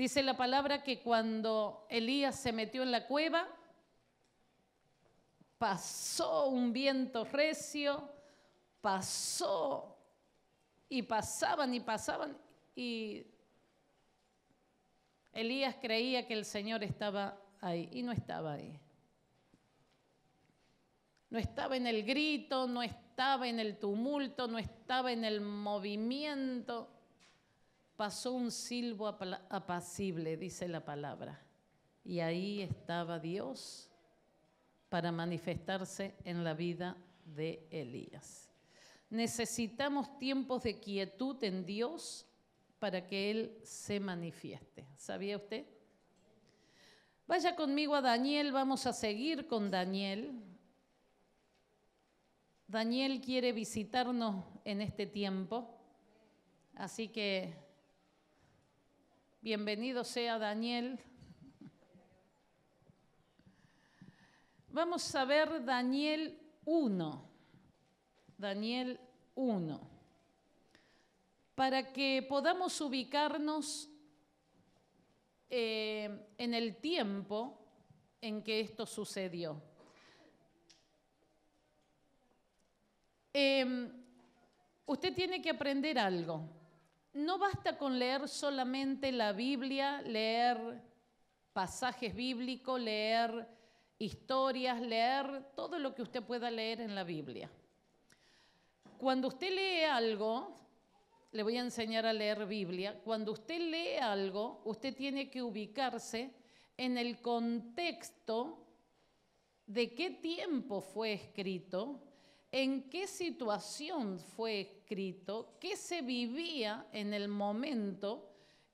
Dice la palabra que cuando Elías se metió en la cueva, pasó un viento recio, pasó y pasaban y pasaban y Elías creía que el Señor estaba ahí y no estaba ahí. No estaba en el grito, no estaba en el tumulto, no estaba en el movimiento pasó un silbo apacible, dice la palabra. Y ahí estaba Dios para manifestarse en la vida de Elías. Necesitamos tiempos de quietud en Dios para que Él se manifieste. ¿Sabía usted? Vaya conmigo a Daniel, vamos a seguir con Daniel. Daniel quiere visitarnos en este tiempo, así que Bienvenido sea Daniel. Vamos a ver Daniel 1. Daniel 1. Para que podamos ubicarnos eh, en el tiempo en que esto sucedió. Em, usted tiene que aprender algo no basta con leer solamente la Biblia, leer pasajes bíblicos, leer historias, leer todo lo que usted pueda leer en la Biblia. Cuando usted lee algo, le voy a enseñar a leer Biblia, cuando usted lee algo, usted tiene que ubicarse en el contexto de qué tiempo fue escrito, en qué situación fue escrito, escrito que se vivía en el momento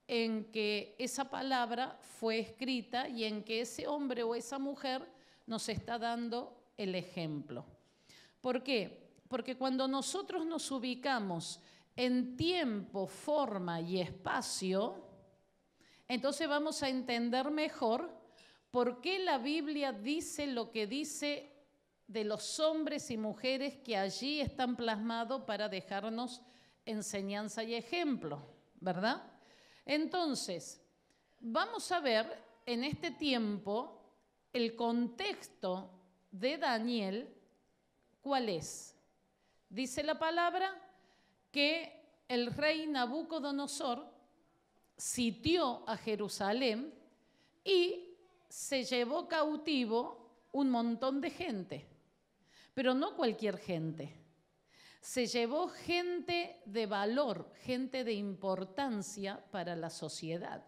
en que esa palabra fue escrita y en que ese hombre o esa mujer nos está dando el ejemplo. ¿Por qué? Porque cuando nosotros nos ubicamos en tiempo, forma y espacio, entonces vamos a entender mejor por qué la Biblia dice lo que dice de los hombres y mujeres que allí están plasmados para dejarnos enseñanza y ejemplo, ¿verdad? Entonces, vamos a ver en este tiempo el contexto de Daniel, ¿cuál es? Dice la palabra que el rey Nabucodonosor sitió a Jerusalén y se llevó cautivo un montón de gente pero no cualquier gente. Se llevó gente de valor, gente de importancia para la sociedad.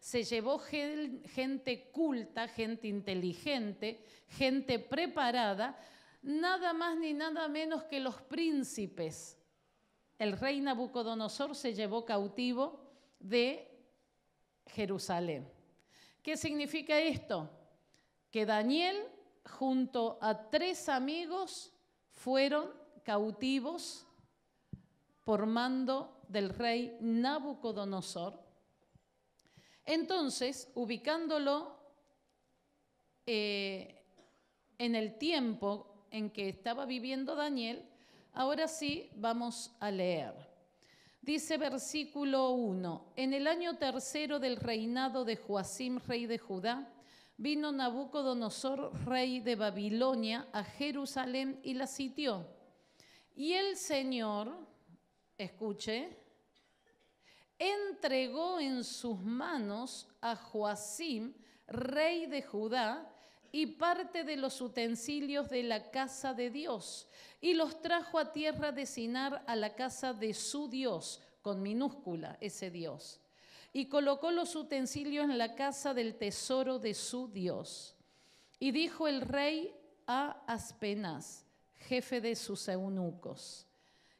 Se llevó gente culta, gente inteligente, gente preparada, nada más ni nada menos que los príncipes. El rey Nabucodonosor se llevó cautivo de Jerusalén. ¿Qué significa esto? Que Daniel junto a tres amigos, fueron cautivos por mando del rey Nabucodonosor. Entonces, ubicándolo eh, en el tiempo en que estaba viviendo Daniel, ahora sí vamos a leer. Dice versículo 1, en el año tercero del reinado de Joacim, rey de Judá, Vino Nabucodonosor, rey de Babilonia, a Jerusalén y la sitió. Y el Señor, escuche, entregó en sus manos a Joacim, rey de Judá, y parte de los utensilios de la casa de Dios, y los trajo a tierra de Sinar a la casa de su Dios, con minúscula ese Dios y colocó los utensilios en la casa del tesoro de su Dios. Y dijo el rey a Aspenas, jefe de sus eunucos,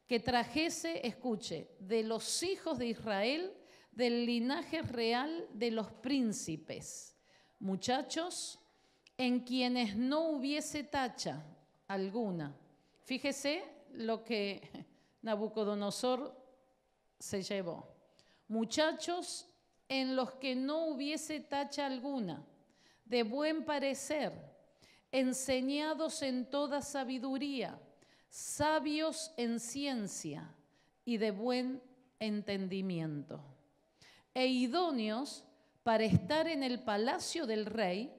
que trajese, escuche, de los hijos de Israel, del linaje real de los príncipes, muchachos en quienes no hubiese tacha alguna. Fíjese lo que Nabucodonosor se llevó. Muchachos en los que no hubiese tacha alguna, de buen parecer, enseñados en toda sabiduría, sabios en ciencia y de buen entendimiento, e idóneos para estar en el palacio del rey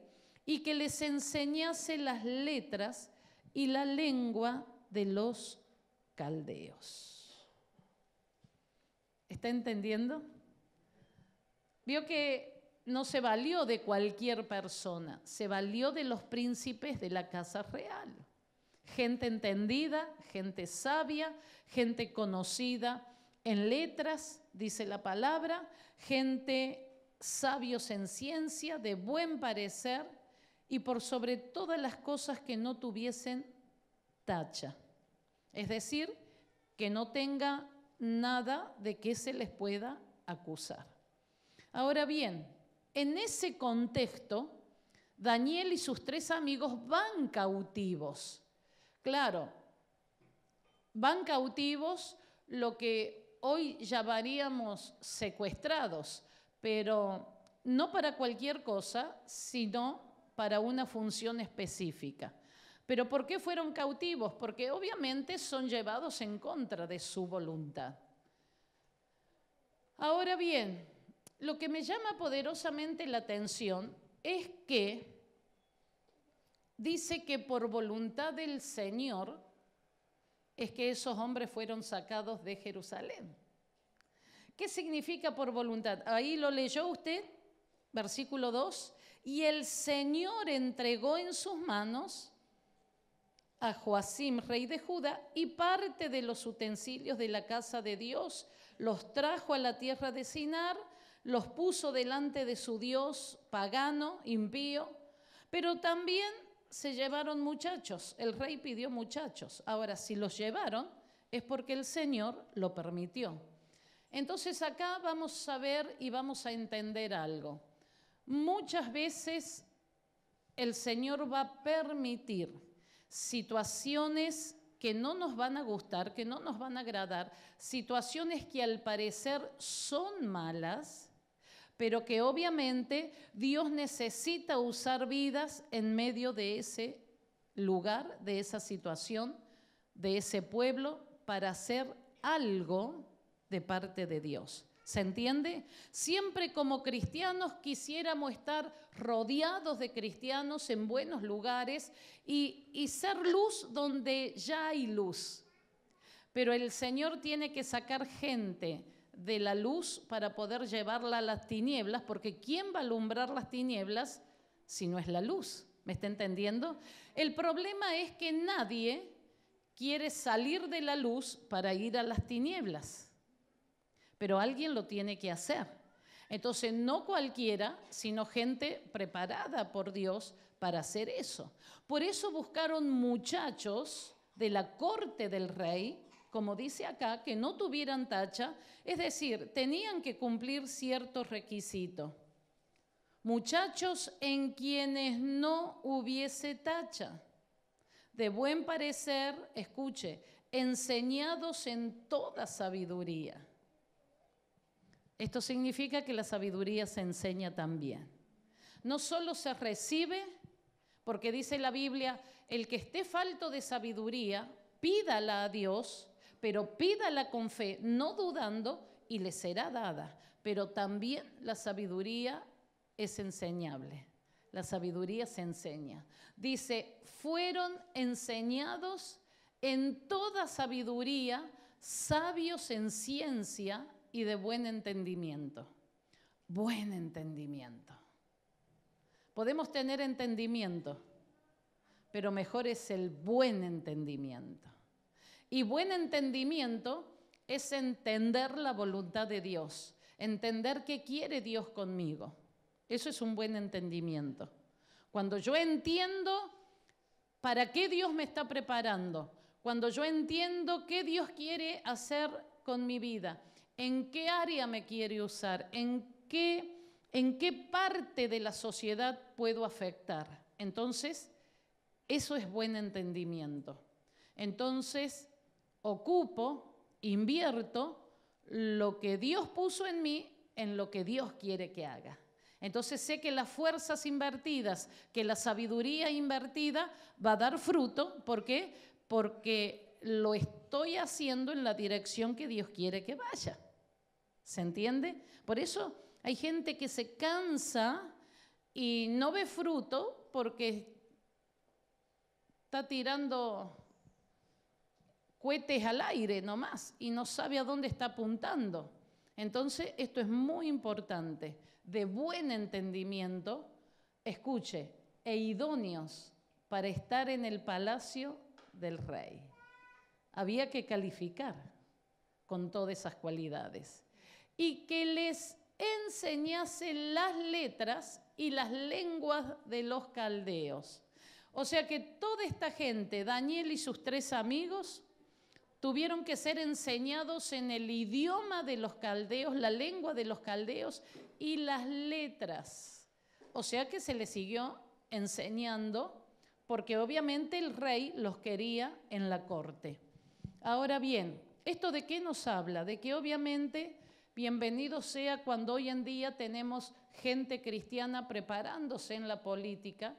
y que les enseñase las letras y la lengua de los caldeos. ¿Está entendiendo? Vio que no se valió de cualquier persona, se valió de los príncipes de la casa real. Gente entendida, gente sabia, gente conocida en letras, dice la palabra, gente sabios en ciencia, de buen parecer y por sobre todas las cosas que no tuviesen tacha. Es decir, que no tenga nada de que se les pueda acusar. Ahora bien, en ese contexto, Daniel y sus tres amigos van cautivos. Claro, van cautivos lo que hoy llamaríamos secuestrados, pero no para cualquier cosa, sino para una función específica. Pero ¿por qué fueron cautivos? Porque obviamente son llevados en contra de su voluntad. Ahora bien, lo que me llama poderosamente la atención es que dice que por voluntad del Señor es que esos hombres fueron sacados de Jerusalén. ¿Qué significa por voluntad? Ahí lo leyó usted, versículo 2, y el Señor entregó en sus manos a Joacim, rey de Judá, y parte de los utensilios de la casa de Dios los trajo a la tierra de Sinar los puso delante de su Dios pagano, impío, pero también se llevaron muchachos. El rey pidió muchachos. Ahora, si los llevaron, es porque el Señor lo permitió. Entonces acá vamos a ver y vamos a entender algo. Muchas veces el Señor va a permitir situaciones que no nos van a gustar, que no nos van a agradar, situaciones que al parecer son malas, pero que obviamente Dios necesita usar vidas en medio de ese lugar, de esa situación, de ese pueblo, para hacer algo de parte de Dios. ¿Se entiende? Siempre como cristianos quisiéramos estar rodeados de cristianos en buenos lugares y, y, ser luz donde ya hay luz. Pero el Señor tiene que sacar gente de la luz para poder llevarla a las tinieblas, porque ¿quién va a alumbrar las tinieblas si no es la luz? ¿Me está entendiendo? El problema es que nadie quiere salir de la luz para ir a las tinieblas, pero alguien lo tiene que hacer. Entonces, no cualquiera, sino gente preparada por Dios para hacer eso. Por eso buscaron muchachos de la corte del rey como dice acá, que no tuvieran tacha, es decir, tenían que cumplir ciertos requisitos. Muchachos en quienes no hubiese tacha, de buen parecer, escuche, enseñados en toda sabiduría. Esto significa que la sabiduría se enseña también. No solo se recibe, porque dice la Biblia, el que esté falto de sabiduría, pídala a Dios pero pídala con fe, no dudando, y le será dada. Pero también la sabiduría es enseñable. La sabiduría se enseña. Dice, fueron enseñados en toda sabiduría, sabios en ciencia y de buen entendimiento. Buen entendimiento. Podemos tener entendimiento, pero mejor es el buen entendimiento. Y buen entendimiento es entender la voluntad de Dios, entender qué quiere Dios conmigo. Eso es un buen entendimiento. Cuando yo entiendo para qué Dios me está preparando, cuando yo entiendo qué Dios quiere hacer con mi vida, en qué área me quiere usar, en qué, en qué parte de la sociedad puedo afectar. Entonces, eso es buen entendimiento. Entonces, ocupo, invierto lo que Dios puso en mí en lo que Dios quiere que haga. Entonces sé que las fuerzas invertidas, que la sabiduría invertida va a dar fruto. ¿Por qué? Porque lo estoy haciendo en la dirección que Dios quiere que vaya. ¿Se entiende? Por eso hay gente que se cansa y no ve fruto porque está tirando cohetes al aire nomás y no sabe a dónde está apuntando. Entonces, esto es muy importante, de buen entendimiento, escuche, e idóneos para estar en el palacio del rey. Había que calificar con todas esas cualidades. Y que les enseñase las letras y las lenguas de los caldeos. O sea que toda esta gente, Daniel y sus tres amigos, tuvieron que ser enseñados en el idioma de los caldeos, la lengua de los caldeos y las letras. O sea que se les siguió enseñando porque obviamente el rey los quería en la corte. Ahora bien, ¿esto de qué nos habla? De que obviamente bienvenido sea cuando hoy en día tenemos gente cristiana preparándose en la política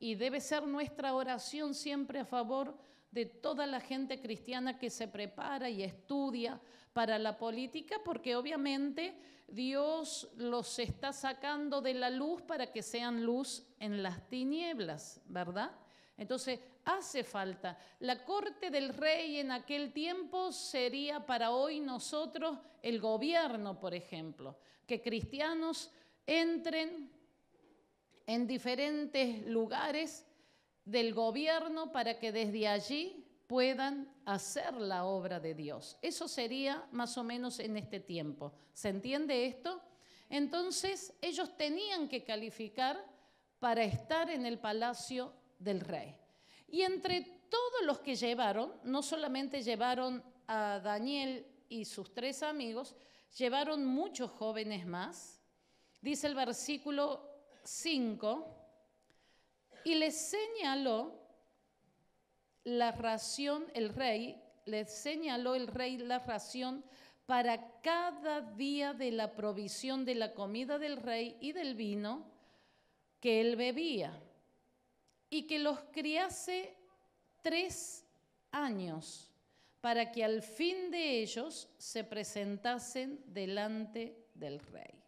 y debe ser nuestra oración siempre a favor de de toda la gente cristiana que se prepara y estudia para la política, porque obviamente Dios los está sacando de la luz para que sean luz en las tinieblas, ¿verdad? Entonces, hace falta. La corte del rey en aquel tiempo sería para hoy nosotros el gobierno, por ejemplo, que cristianos entren en diferentes lugares del gobierno para que desde allí puedan hacer la obra de Dios. Eso sería más o menos en este tiempo. ¿Se entiende esto? Entonces ellos tenían que calificar para estar en el palacio del rey. Y entre todos los que llevaron, no solamente llevaron a Daniel y sus tres amigos, llevaron muchos jóvenes más. Dice el versículo 5, y le señaló la ración, el rey, le señaló el rey la ración para cada día de la provisión de la comida del rey y del vino que él bebía, y que los criase tres años, para que al fin de ellos se presentasen delante del rey.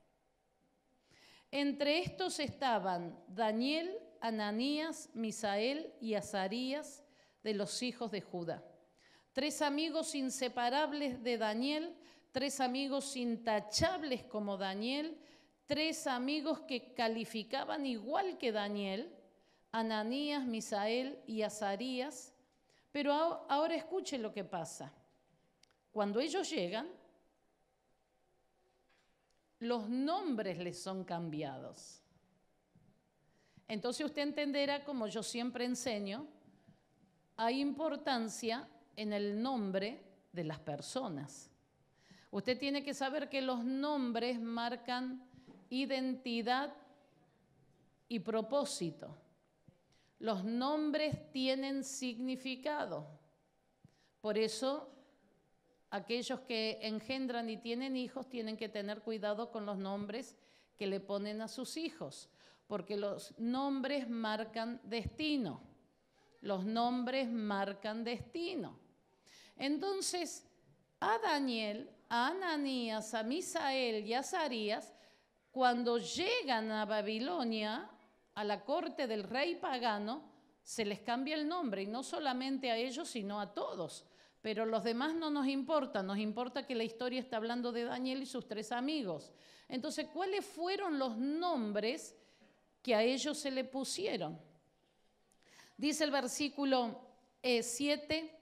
Entre estos estaban Daniel, Ananías, Misael y Azarías de los hijos de Judá. Tres amigos inseparables de Daniel, tres amigos intachables como Daniel, tres amigos que calificaban igual que Daniel, Ananías, Misael y Azarías. Pero ahora escuche lo que pasa. Cuando ellos llegan, los nombres les son cambiados. Entonces usted entenderá, como yo siempre enseño, hay importancia en el nombre de las personas. Usted tiene que saber que los nombres marcan identidad y propósito. Los nombres tienen significado. Por eso aquellos que engendran y tienen hijos tienen que tener cuidado con los nombres que le ponen a sus hijos, porque los nombres marcan destino. Los nombres marcan destino. Entonces, a Daniel, a Ananías, a Misael y a Sarías, cuando llegan a Babilonia, a la corte del rey pagano, se les cambia el nombre, y no solamente a ellos, sino a todos. Pero los demás no nos importa, nos importa que la historia está hablando de Daniel y sus tres amigos. Entonces, ¿cuáles fueron los nombres a ellos se le pusieron. Dice el versículo 7, eh,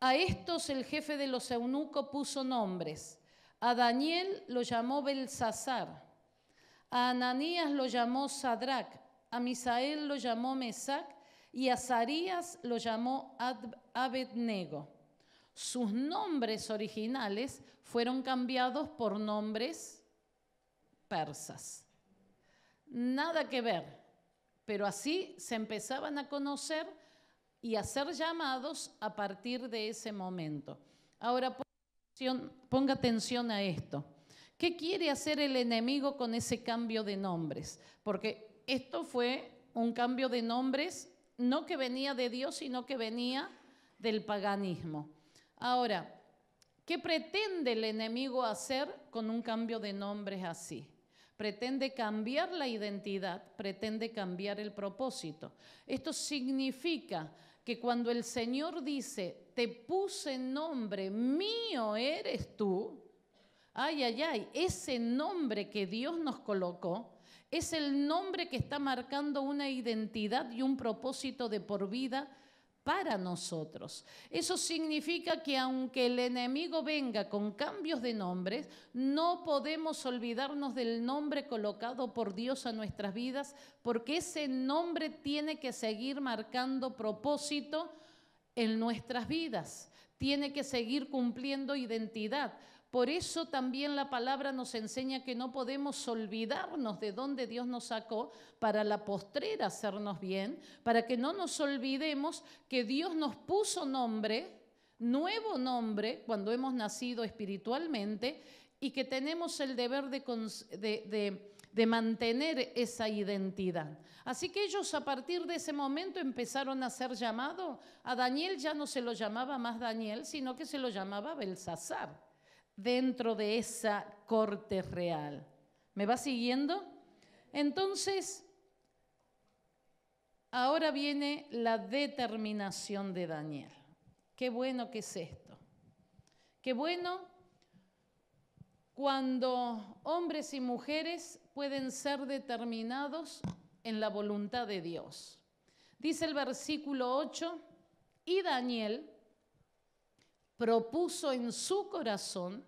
a estos el jefe de los eunucos puso nombres. A Daniel lo llamó Belsasar, a Ananías lo llamó Sadrak, a Misael lo llamó Mesac y a Sarías lo llamó Abednego. Sus nombres originales fueron cambiados por nombres persas nada que ver, pero así se empezaban a conocer y a ser llamados a partir de ese momento. Ahora ponga atención a esto. ¿Qué quiere hacer el enemigo con ese cambio de nombres? Porque esto fue un cambio de nombres no que venía de Dios, sino que venía del paganismo. Ahora, ¿qué pretende el enemigo hacer con un cambio de nombres así? pretende cambiar la identidad, pretende cambiar el propósito. Esto significa que cuando el Señor dice, te puse nombre, mío eres tú, ay, ay, ay, ese nombre que Dios nos colocó, es el nombre que está marcando una identidad y un propósito de por vida para nosotros. Eso significa que aunque el enemigo venga con cambios de nombres, no podemos olvidarnos del nombre colocado por Dios a nuestras vidas, porque ese nombre tiene que seguir marcando propósito en nuestras vidas, tiene que seguir cumpliendo identidad. Por eso también la palabra nos enseña que no podemos olvidarnos de dónde Dios nos sacó para la postrera hacernos bien, para que no nos olvidemos que Dios nos puso nombre, nuevo nombre, cuando hemos nacido espiritualmente y que tenemos el deber de, mantener esa identidad. Así que ellos a partir de ese momento empezaron a ser llamado, A Daniel ya no se lo llamaba más Daniel, sino que se lo llamaba Belsasar dentro de esa corte real. ¿Me va siguiendo? Entonces, ahora viene la determinación de Daniel. Qué bueno que es esto. Qué bueno cuando hombres y mujeres pueden ser determinados en la voluntad de Dios. Dice el versículo 8, y Daniel propuso en su corazón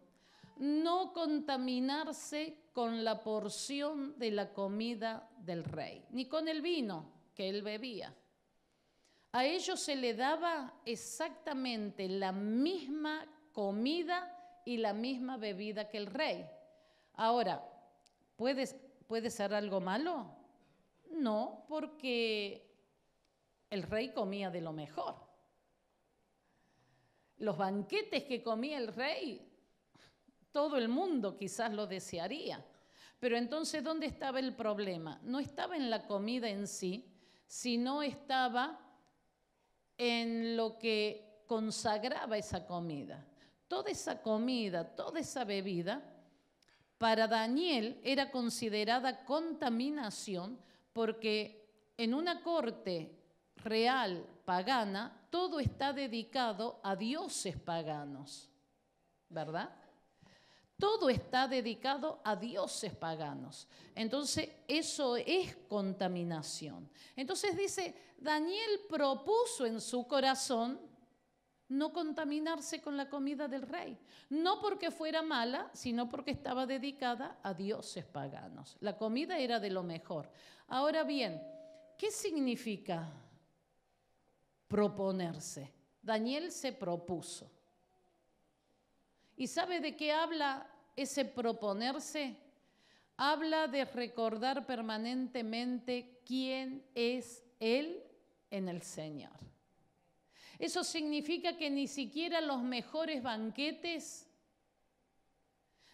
no contaminarse con la porción de la comida del rey, ni con el vino que él bebía. A ellos se le daba exactamente la misma comida y la misma bebida que el rey. Ahora, ¿puede, puede ser algo malo? No, porque el rey comía de lo mejor los banquetes que comía el rey, todo el mundo quizás lo desearía. Pero entonces, ¿dónde estaba el problema? No estaba en la comida en sí, sino estaba en lo que consagraba esa comida. Toda esa comida, toda esa bebida, para Daniel era considerada contaminación porque en una corte real pagana, todo está dedicado a dioses paganos, ¿verdad? Todo está dedicado a dioses paganos. Entonces, eso es contaminación. Entonces dice, Daniel propuso en su corazón no contaminarse con la comida del rey, no porque fuera mala, sino porque estaba dedicada a dioses paganos. La comida era de lo mejor. Ahora bien, ¿qué significa? proponerse. Daniel se propuso. ¿Y sabe de qué habla ese proponerse? Habla de recordar permanentemente quién es Él en el Señor. Eso significa que ni siquiera los mejores banquetes,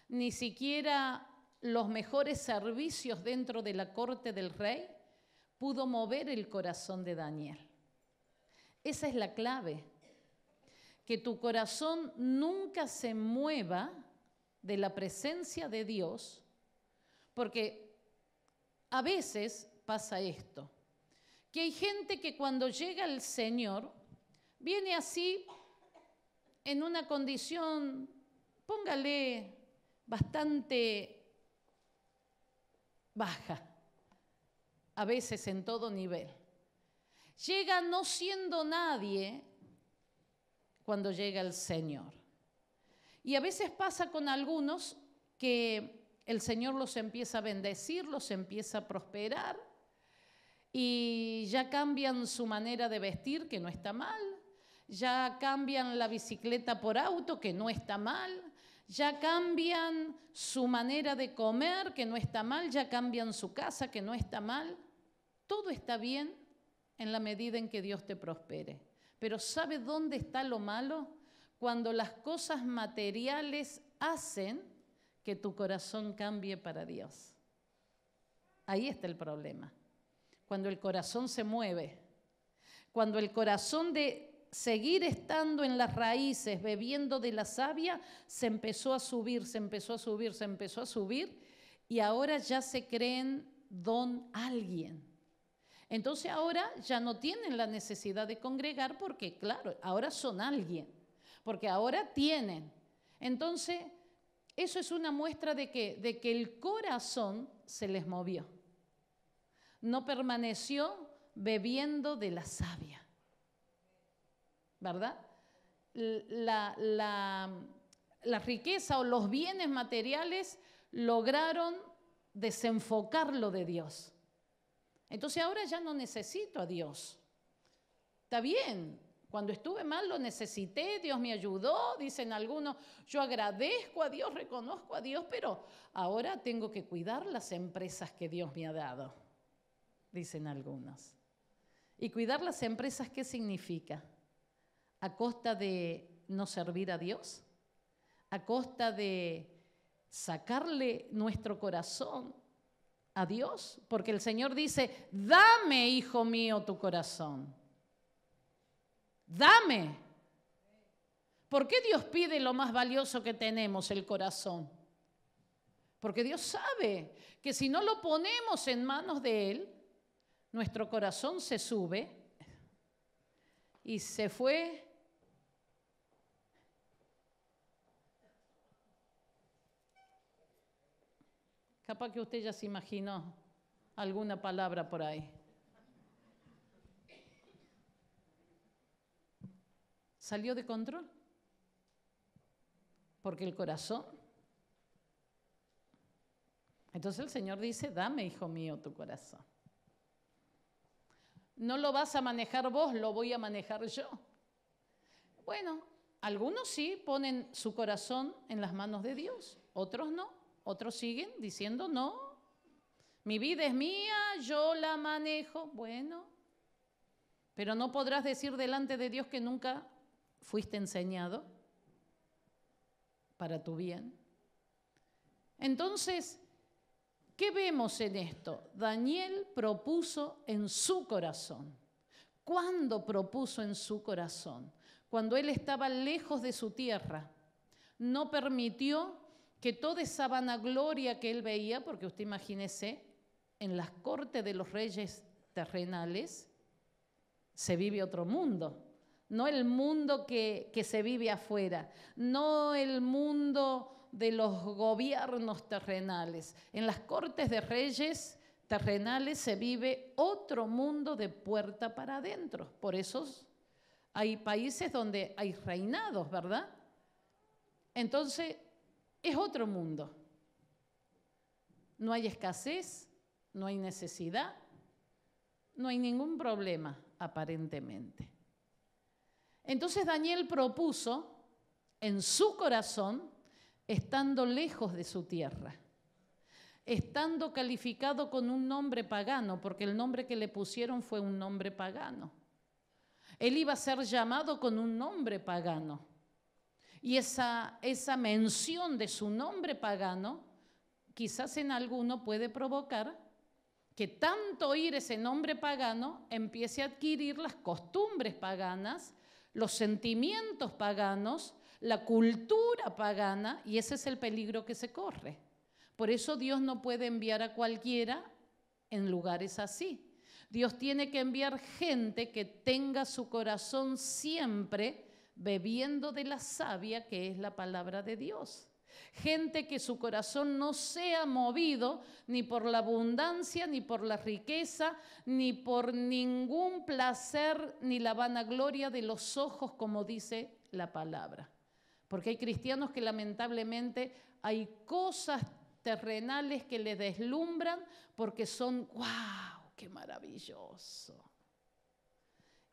ni siquiera los mejores servicios dentro de la corte del rey, pudo mover el corazón de Daniel. Esa es la clave. Que tu corazón nunca se mueva de la presencia de Dios, porque a veces pasa esto, que hay gente que cuando llega el Señor viene así en una condición, póngale, bastante baja, a veces en todo nivel. Llega no siendo nadie cuando llega el Señor. Y a veces pasa con algunos que el Señor los empieza a bendecir, los empieza a prosperar y ya cambian su manera de vestir, que no está mal, ya cambian la bicicleta por auto, que no está mal, ya cambian su manera de comer, que no está mal, ya cambian su casa, que no está mal, todo está bien, en la medida en que Dios te prospere. Pero ¿sabe dónde está lo malo? Cuando las cosas materiales hacen que tu corazón cambie para Dios. Ahí está el problema. Cuando el corazón se mueve, cuando el corazón de seguir estando en las raíces, bebiendo de la savia, se empezó a subir, se empezó a subir, se empezó a subir, y ahora ya se creen don alguien entonces ahora ya no tienen la necesidad de congregar porque, claro, ahora son alguien, porque ahora tienen. Entonces, eso es una muestra de que, el corazón se les movió. No permaneció bebiendo de la savia. ¿Verdad? La, la riqueza o los bienes materiales lograron desenfocarlo de Dios. Entonces ahora ya no necesito a Dios. Está bien, cuando estuve mal lo necesité, Dios me ayudó, dicen algunos, yo agradezco a Dios, reconozco a Dios, pero ahora tengo que cuidar las empresas que Dios me ha dado, dicen algunos. Y cuidar las empresas, ¿qué significa? ¿A costa de no servir a Dios? ¿A costa de sacarle nuestro corazón a Dios, porque el Señor dice, dame, hijo mío, tu corazón. Dame. ¿Por qué Dios pide lo más valioso que tenemos, el corazón? Porque Dios sabe que si no lo ponemos en manos de Él, nuestro corazón se sube y se fue capaz que usted ya se imaginó alguna palabra por ahí. ¿Salió de control? Porque el corazón... Entonces el Señor dice, dame, hijo mío, tu corazón. No lo vas a manejar vos, lo voy a manejar yo. Bueno, algunos sí ponen su corazón en las manos de Dios, otros no. Otros siguen diciendo, no, mi vida es mía, yo la manejo. Bueno, pero no podrás decir delante de Dios que nunca fuiste enseñado para tu bien. Entonces, ¿qué vemos en esto? Daniel propuso en su corazón. ¿Cuándo propuso en su corazón? Cuando él estaba lejos de su tierra. No permitió que toda esa vanagloria que él veía, porque usted imagínese, en las cortes de los reyes terrenales se vive otro mundo, no el mundo que, que se vive afuera, no el mundo de los gobiernos terrenales. En las cortes de reyes terrenales se vive otro mundo de puerta para adentro. Por eso hay países donde hay reinados, ¿verdad? Entonces, es otro mundo. No hay escasez, no hay necesidad, no hay ningún problema, aparentemente. Entonces Daniel propuso en su corazón, estando lejos de su tierra, estando calificado con un nombre pagano, porque el nombre que le pusieron fue un nombre pagano. Él iba a ser llamado con un nombre pagano. Y esa, esa mención de su nombre pagano quizás en alguno puede provocar que tanto oír ese nombre pagano empiece a adquirir las costumbres paganas, los sentimientos paganos, la cultura pagana, y ese es el peligro que se corre. Por eso Dios no puede enviar a cualquiera en lugares así. Dios tiene que enviar gente que tenga su corazón siempre bebiendo de la savia que es la palabra de Dios. Gente que su corazón no sea movido ni por la abundancia, ni por la riqueza, ni por ningún placer, ni la vanagloria de los ojos, como dice la palabra. Porque hay cristianos que lamentablemente hay cosas terrenales que le deslumbran porque son, guau, qué maravilloso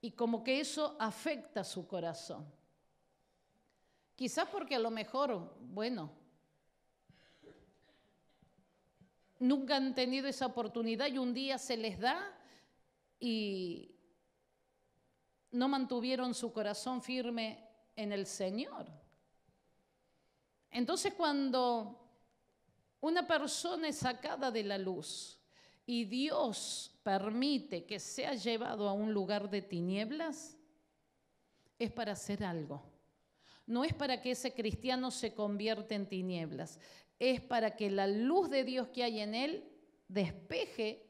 y como que eso afecta su corazón. Quizás porque a lo mejor, bueno, nunca han tenido esa oportunidad y un día se les da y no mantuvieron su corazón firme en el Señor. Entonces cuando una persona es sacada de la luz, y Dios permite que sea llevado a un lugar de tinieblas, es para hacer algo. No es para que ese cristiano se convierta en tinieblas, es para que la luz de Dios que hay en él despeje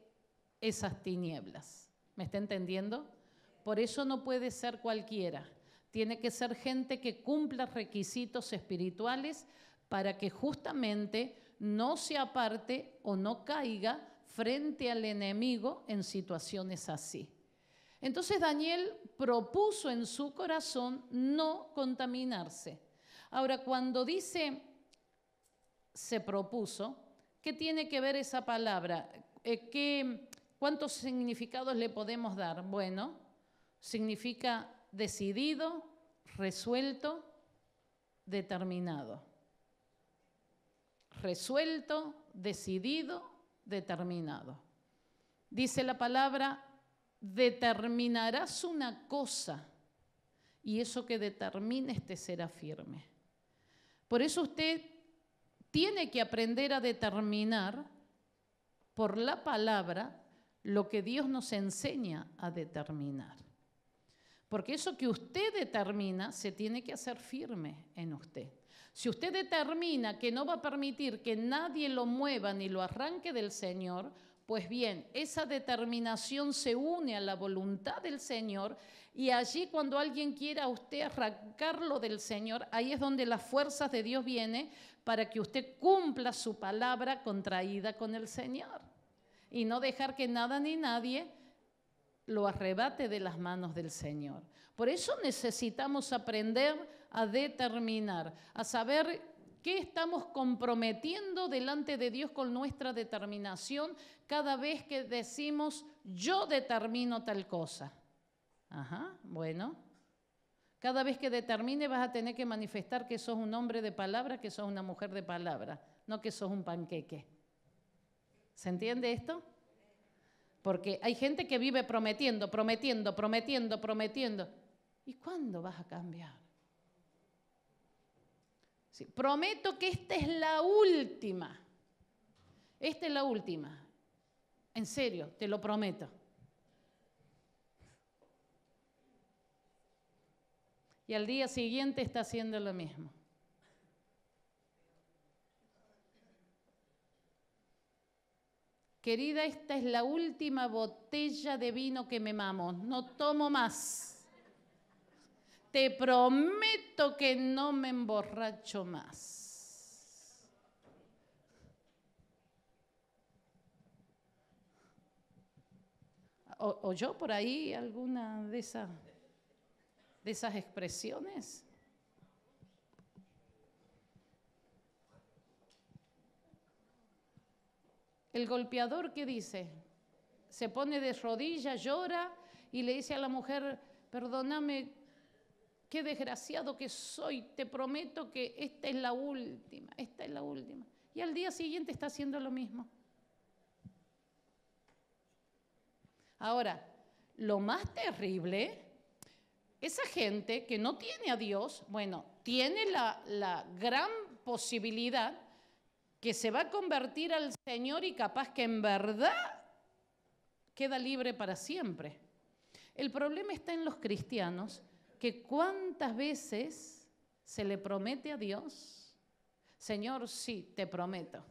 esas tinieblas. ¿Me está entendiendo? Por eso no puede ser cualquiera. Tiene que ser gente que cumpla requisitos espirituales para que justamente no se aparte o no caiga frente al enemigo en situaciones así. Entonces Daniel propuso en su corazón no contaminarse. Ahora, cuando dice se propuso, ¿qué tiene que ver esa palabra? Eh, ¿Qué, ¿Cuántos significados le podemos dar? Bueno, significa decidido, resuelto, determinado. Resuelto, decidido, determinado. Dice la palabra, determinarás una cosa y eso que determines te será firme. Por eso usted tiene que aprender a determinar por la palabra lo que Dios nos enseña a determinar. Porque eso que usted determina se tiene que hacer firme en usted. Si usted determina que no va a permitir que nadie lo mueva ni lo arranque del Señor, pues bien, esa determinación se une a la voluntad del Señor y allí cuando alguien quiera usted arrancarlo del Señor, ahí es donde las fuerzas de Dios vienen para que usted cumpla su palabra contraída con el Señor y no dejar que nada ni nadie lo arrebate de las manos del Señor. Por eso necesitamos aprender a determinar, a saber qué estamos comprometiendo delante de Dios con nuestra determinación cada vez que decimos yo determino tal cosa. Ajá, bueno. Cada vez que determine vas a tener que manifestar que sos un hombre de palabra, que sos una mujer de palabra, no que sos un panqueque. ¿Se entiende esto? Porque hay gente que vive prometiendo, prometiendo, prometiendo, prometiendo. ¿Y cuándo vas a cambiar? prometo que esta es la última. Esta es la última. En serio, te lo prometo. Y al día siguiente está haciendo lo mismo. Querida, esta es la última botella de vino que me mamo, no tomo más. Te prometo que no me emborracho más. ¿Oyó por ahí alguna de, esas, de esas expresiones? El golpeador que dice, se pone de rodillas, llora y le dice a la mujer, perdóname, qué desgraciado que soy, te prometo que esta es la última, esta es la última. Y al día siguiente está haciendo lo mismo. Ahora, lo más terrible, esa gente que no tiene a Dios, bueno, tiene la, la gran posibilidad que se va a convertir al Señor y capaz que en verdad queda libre para siempre. El problema está en los cristianos, que cuántas veces se le promete a Dios, Señor, sí, te prometo.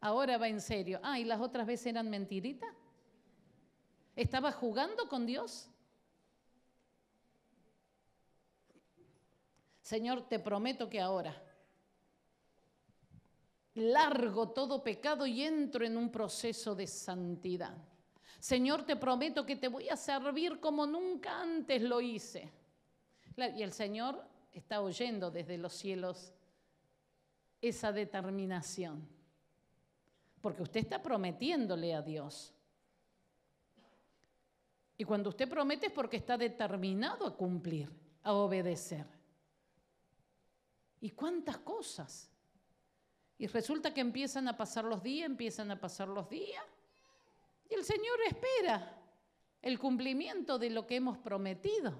Ahora va en serio. Ah, ¿y las otras veces eran mentiritas? ¿Estaba jugando con Dios? Señor, te prometo que ahora largo todo pecado y entro en un proceso de santidad. Señor, te prometo que te voy a servir como nunca antes lo hice. Y el Señor está oyendo desde los cielos esa determinación. Porque usted está prometiéndole a Dios. Y cuando usted promete es porque está determinado a cumplir, a obedecer. ¿Y cuántas cosas? Y resulta que empiezan a pasar los días, empiezan a pasar los días. Y el Señor espera el cumplimiento de lo que hemos prometido.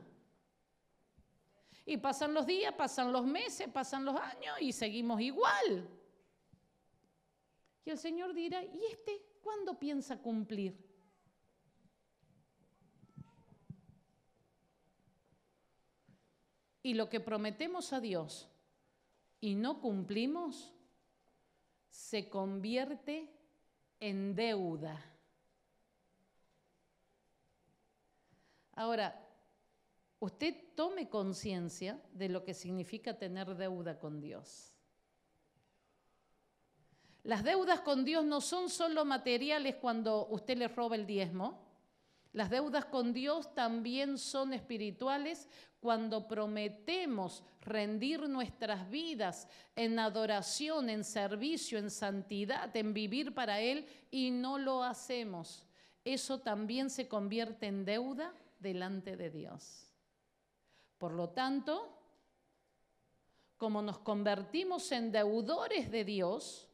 Y pasan los días, pasan los meses, pasan los años y seguimos igual. Y el Señor dirá, ¿y este cuándo piensa cumplir? Y lo que prometemos a Dios y no cumplimos, se convierte en deuda. Ahora, usted tome conciencia de lo que significa tener deuda con Dios. Las deudas con Dios no son solo materiales cuando usted le roba el diezmo, las deudas con Dios también son espirituales cuando prometemos rendir nuestras vidas en adoración, en servicio, en santidad, en vivir para Él y no lo hacemos. Eso también se convierte en deuda delante de Dios. Por lo tanto, como nos convertimos en deudores de Dios,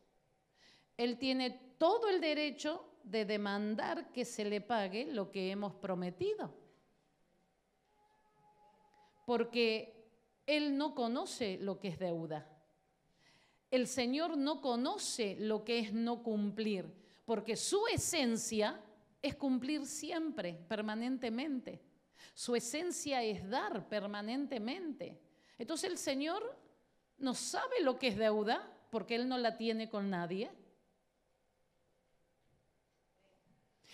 Él tiene todo el derecho de demandar que se le pague lo que hemos prometido. Porque Él no conoce lo que es deuda. El Señor no conoce lo que es no cumplir, porque su esencia es cumplir siempre, permanentemente. Su esencia es dar permanentemente. Entonces el Señor no sabe lo que es deuda, porque Él no la tiene con nadie.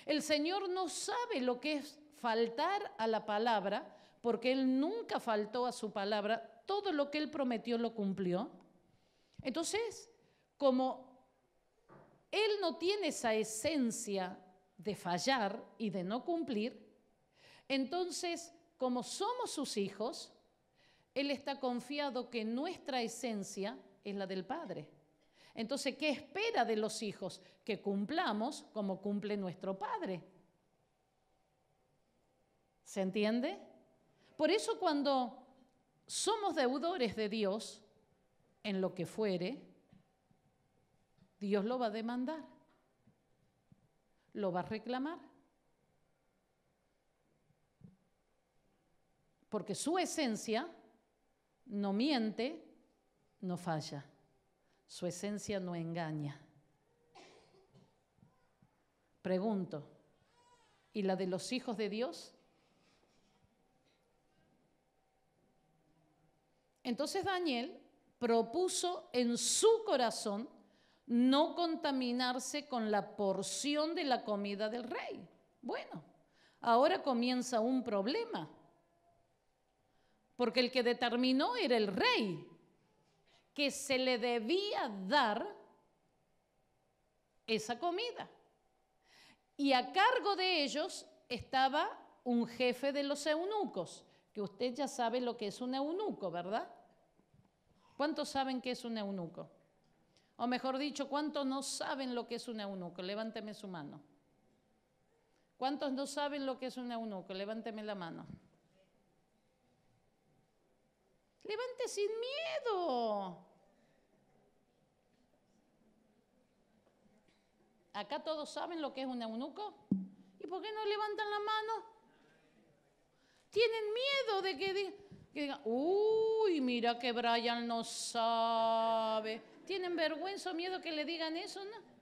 El Señor no sabe lo que es faltar a la palabra, porque Él nunca faltó a su palabra, todo lo que Él prometió lo cumplió. Entonces, como Él no tiene esa esencia de fallar y de no cumplir, entonces, como somos sus hijos, Él está confiado que nuestra esencia es la del Padre. Entonces, ¿qué espera de los hijos? Que cumplamos como cumple nuestro Padre. ¿Se entiende? Por eso cuando somos deudores de Dios, en lo que fuere, Dios lo va a demandar, lo va a reclamar. Porque su esencia no miente, no falla. Su esencia no engaña. Pregunto, ¿y la de los hijos de Dios? Entonces Daniel propuso en su corazón no contaminarse con la porción de la comida del rey. Bueno, ahora comienza un problema, porque el que determinó era el rey, que se le debía dar esa comida. Y a cargo de ellos estaba un jefe de los eunucos, que usted ya sabe lo que es un eunuco, ¿verdad? ¿Cuántos saben qué es un eunuco? O mejor dicho, ¿cuántos no saben lo que es un eunuco? Levánteme su mano. ¿Cuántos no saben lo que es un eunuco? Levánteme la mano. Levante sin miedo. Acá todos saben lo que es un eunuco. ¿Y por qué no levantan la mano? Tienen miedo de que, digan, uy, mira que Brian no sabe. ¿Tienen vergüenza o miedo que le digan eso? No.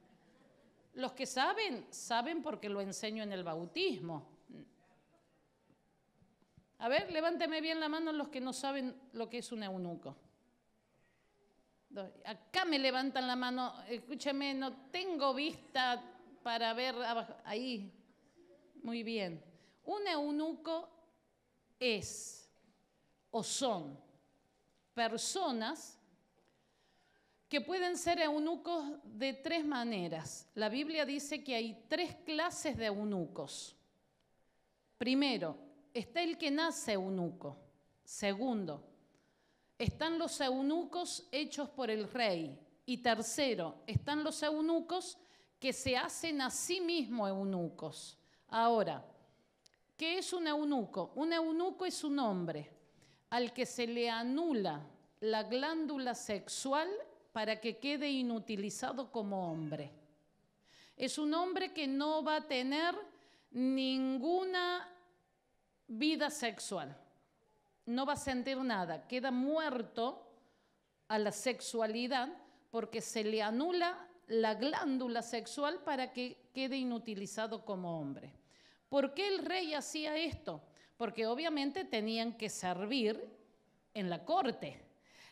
Los que saben, saben porque lo enseño en el bautismo. A ver, levánteme bien la mano los que no saben lo que es un eunuco. Acá me levantan la mano, escúchame, no tengo vista para ver Ahí, muy bien. Un eunuco es o son personas que pueden ser eunucos de tres maneras. La Biblia dice que hay tres clases de eunucos. Primero, está el que nace eunuco. Segundo, están los eunucos hechos por el rey. Y tercero, están los eunucos que se hacen a sí mismos eunucos. Ahora, ¿qué es un eunuco? Un eunuco es un hombre al que se le anula la glándula sexual para que quede inutilizado como hombre. Es un hombre que no va a tener ninguna vida sexual. No va a sentir nada, queda muerto a la sexualidad porque se le anula la glándula sexual para que quede inutilizado como hombre. ¿Por qué el rey hacía esto? Porque obviamente tenían que servir en la corte.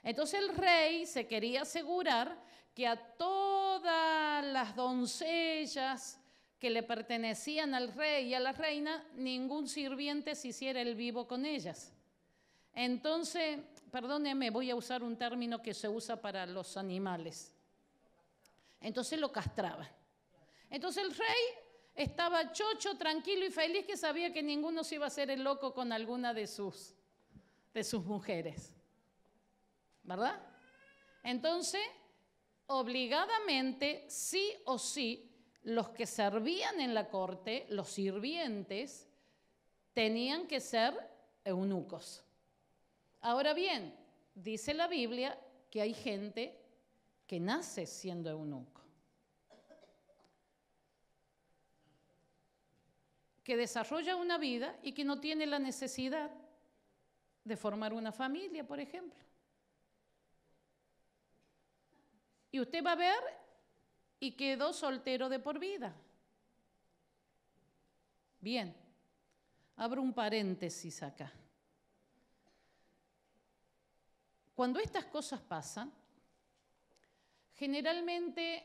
Entonces el rey se quería asegurar que a todas las doncellas que le pertenecían al rey y a la reina, ningún sirviente se hiciera el vivo con ellas. Entonces, perdóneme, voy a usar un término que se usa para los animales. Entonces lo castraban. Entonces el rey estaba chocho, tranquilo y feliz que sabía que ninguno se iba a hacer el loco con alguna de sus, de sus mujeres. ¿Verdad? Entonces, obligadamente, sí o sí, los que servían en la corte, los sirvientes, tenían que ser eunucos. Ahora bien, dice la Biblia que hay gente que nace siendo eunuco, que desarrolla una vida y que no tiene la necesidad de formar una familia, por ejemplo. Y usted va a ver y quedó soltero de por vida. Bien, abro un paréntesis acá. Cuando estas cosas pasan, generalmente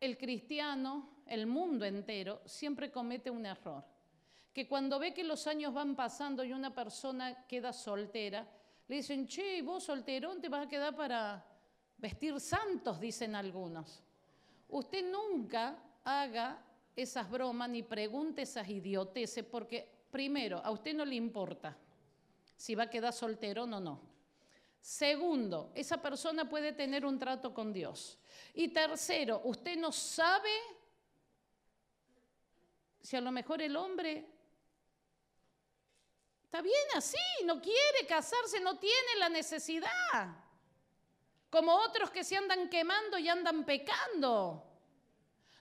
el cristiano, el mundo entero, siempre comete un error, que cuando ve que los años van pasando y una persona queda soltera, le dicen, che, vos solterón te vas a quedar para vestir santos, dicen algunos usted nunca haga esas bromas ni pregunte esas idioteces, porque primero, a usted no le importa si va a quedar soltero o no, no. Segundo, esa persona puede tener un trato con Dios. Y tercero, usted no sabe si a lo mejor el hombre está bien así, no quiere casarse, no tiene la necesidad como otros que se andan quemando y andan pecando.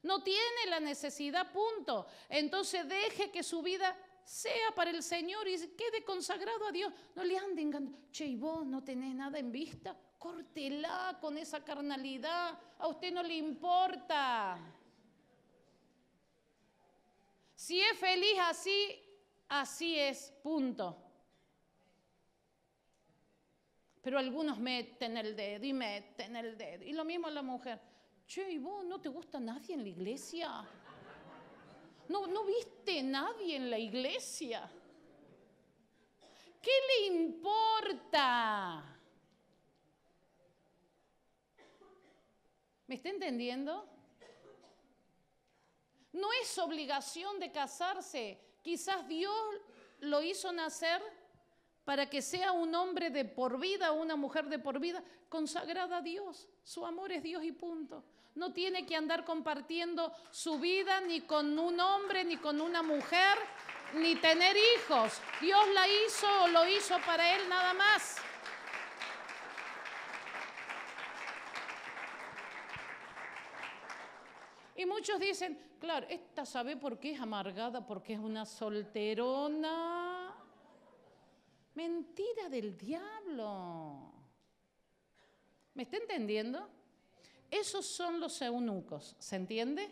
No tiene la necesidad, punto. Entonces deje que su vida sea para el Señor y quede consagrado a Dios. No le anden Che, y vos no tenés nada en vista. Córtela con esa carnalidad. A usted no le importa. Si es feliz así, así es, punto. Pero algunos meten el dedo y meten el dedo. Y lo mismo la mujer. Che, ¿y vos no te gusta nadie en la iglesia? No, no viste nadie en la iglesia. ¿Qué le importa? ¿Me está entendiendo? No es obligación de casarse. Quizás Dios lo hizo nacer para que sea un hombre de por vida, una mujer de por vida, consagrada a Dios. Su amor es Dios y punto. No tiene que andar compartiendo su vida ni con un hombre, ni con una mujer, ni tener hijos. Dios la hizo o lo hizo para él nada más. Y muchos dicen, claro, esta sabe por qué es amargada, porque es una solterona Mentira del diablo. ¿Me está entendiendo? Esos son los eunucos, ¿se entiende?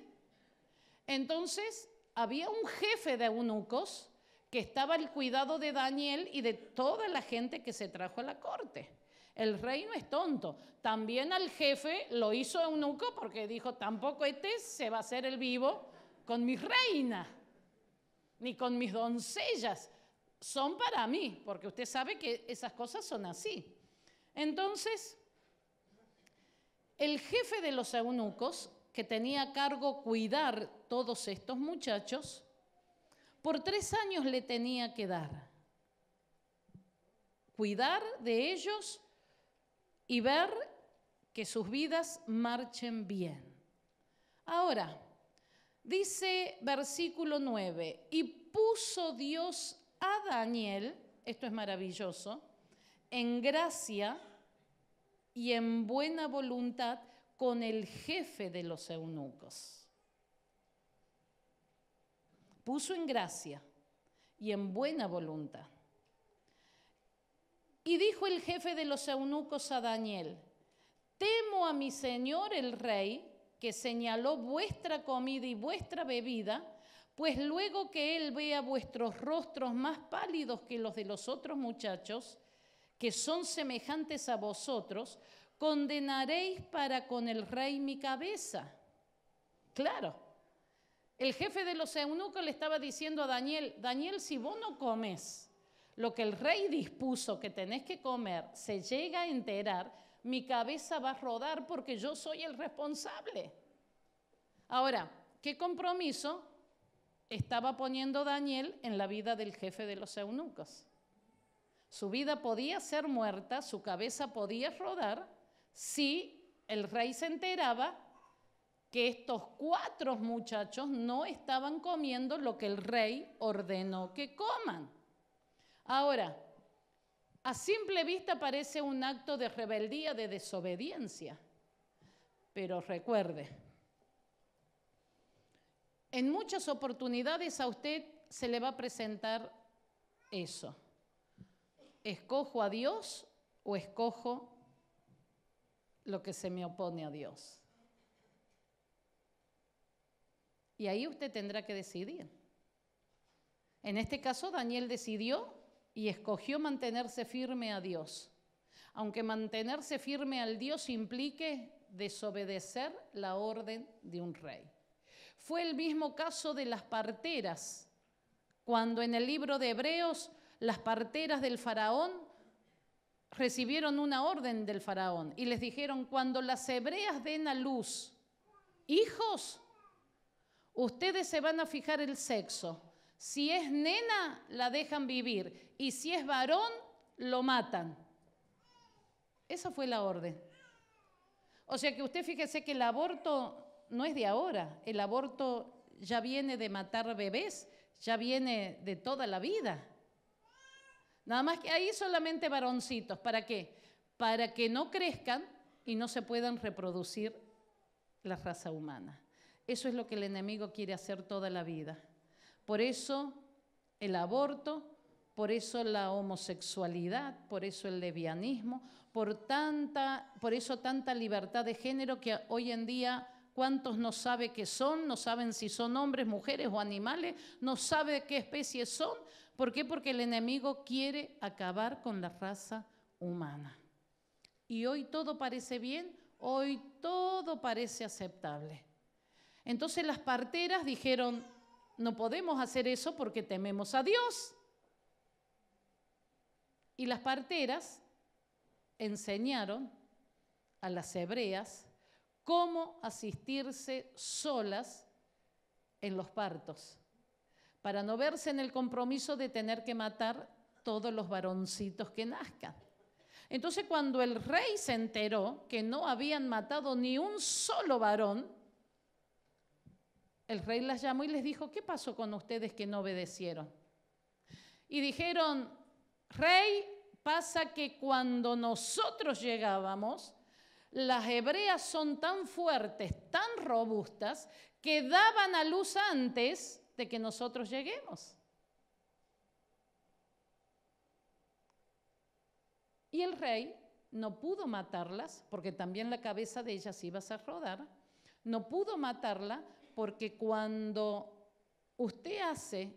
Entonces, había un jefe de eunucos que estaba al cuidado de Daniel y de toda la gente que se trajo a la corte. El rey no es tonto. También al jefe lo hizo eunuco porque dijo, tampoco este se va a hacer el vivo con mi reina, ni con mis doncellas son para mí, porque usted sabe que esas cosas son así. Entonces, el jefe de los eunucos, que tenía a cargo cuidar todos estos muchachos, por tres años le tenía que dar. Cuidar de ellos y ver que sus vidas marchen bien. Ahora, dice versículo 9, y puso Dios a Daniel, esto es maravilloso, en gracia y en buena voluntad con el jefe de los eunucos. Puso en gracia y en buena voluntad. Y dijo el jefe de los eunucos a Daniel, temo a mi señor el rey, que señaló vuestra comida y vuestra bebida, pues luego que Él vea vuestros rostros más pálidos que los de los otros muchachos, que son semejantes a vosotros, condenaréis para con el rey mi cabeza. Claro, el jefe de los eunucos le estaba diciendo a Daniel, Daniel, si vos no comes lo que el rey dispuso que tenés que comer, se llega a enterar, mi cabeza va a rodar porque yo soy el responsable. Ahora, ¿qué compromiso? estaba poniendo Daniel en la vida del jefe de los eunucos. Su vida podía ser muerta, su cabeza podía rodar si el rey se enteraba que estos cuatro muchachos no estaban comiendo lo que el rey ordenó que coman. Ahora, a simple vista parece un acto de rebeldía, de desobediencia, pero recuerde, en muchas oportunidades a usted se le va a presentar eso. ¿Escojo a Dios o escojo lo que se me opone a Dios? Y ahí usted tendrá que decidir. En este caso, Daniel decidió y escogió mantenerse firme a Dios, aunque mantenerse firme al Dios implique desobedecer la orden de un rey. Fue el mismo caso de las parteras, cuando en el libro de Hebreos las parteras del faraón recibieron una orden del faraón y les dijeron, cuando las hebreas den a luz hijos, ustedes se van a fijar el sexo. Si es nena, la dejan vivir y si es varón, lo matan. Esa fue la orden. O sea que usted fíjese que el aborto no es de ahora, el aborto ya viene de matar bebés, ya viene de toda la vida. Nada más que ahí solamente varoncitos, ¿para qué? Para que no crezcan y no se puedan reproducir la raza humana. Eso es lo que el enemigo quiere hacer toda la vida. Por eso el aborto, por eso la homosexualidad, por eso el lesbianismo, por, tanta, por eso tanta libertad de género que hoy en día ¿Cuántos no sabe qué son? No saben si son hombres, mujeres o animales. No sabe qué especies son. ¿Por qué? Porque el enemigo quiere acabar con la raza humana. Y hoy todo parece bien, hoy todo parece aceptable. Entonces las parteras dijeron, no podemos hacer eso porque tememos a Dios. Y las parteras enseñaron a las hebreas cómo asistirse solas en los partos, para no verse en el compromiso de tener que matar todos los varoncitos que nazcan. Entonces cuando el rey se enteró que no habían matado ni un solo varón, el rey las llamó y les dijo, ¿qué pasó con ustedes que no obedecieron? Y dijeron, rey, pasa que cuando nosotros llegábamos, las hebreas son tan fuertes, tan robustas, que daban a luz antes de que nosotros lleguemos. Y el rey no pudo matarlas, porque también la cabeza de ellas iba a rodar, no pudo matarla porque cuando usted hace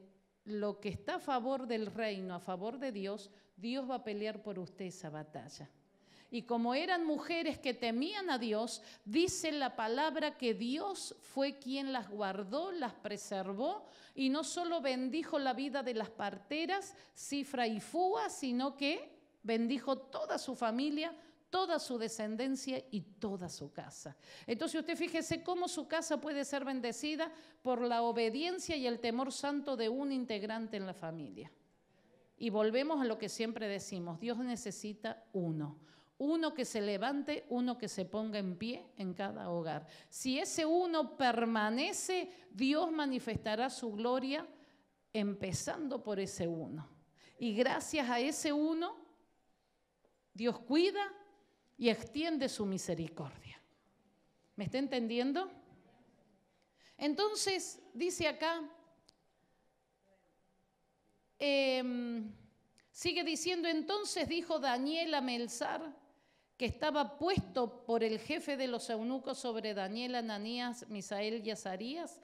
lo que está a favor del reino, a favor de Dios, Dios va a pelear por usted esa batalla. Y como eran mujeres que temían a Dios, dice la palabra que Dios fue quien las guardó, las preservó y no solo bendijo la vida de las parteras, Cifra y Fúa, sino que bendijo toda su familia toda su descendencia y toda su casa. Entonces usted fíjese cómo su casa puede ser bendecida por la obediencia y el temor santo de un integrante en la familia. Y volvemos a lo que siempre decimos, Dios necesita uno. Uno que se levante, uno que se ponga en pie en cada hogar. Si ese uno permanece, Dios manifestará su gloria empezando por ese uno. Y gracias a ese uno, Dios cuida y extiende su misericordia. ¿Me está entendiendo? Entonces, dice acá, em, sigue diciendo, entonces dijo Daniel a Melzar, que estaba puesto por el jefe de los eunucos sobre Daniel, Ananías, Misael y Azarías?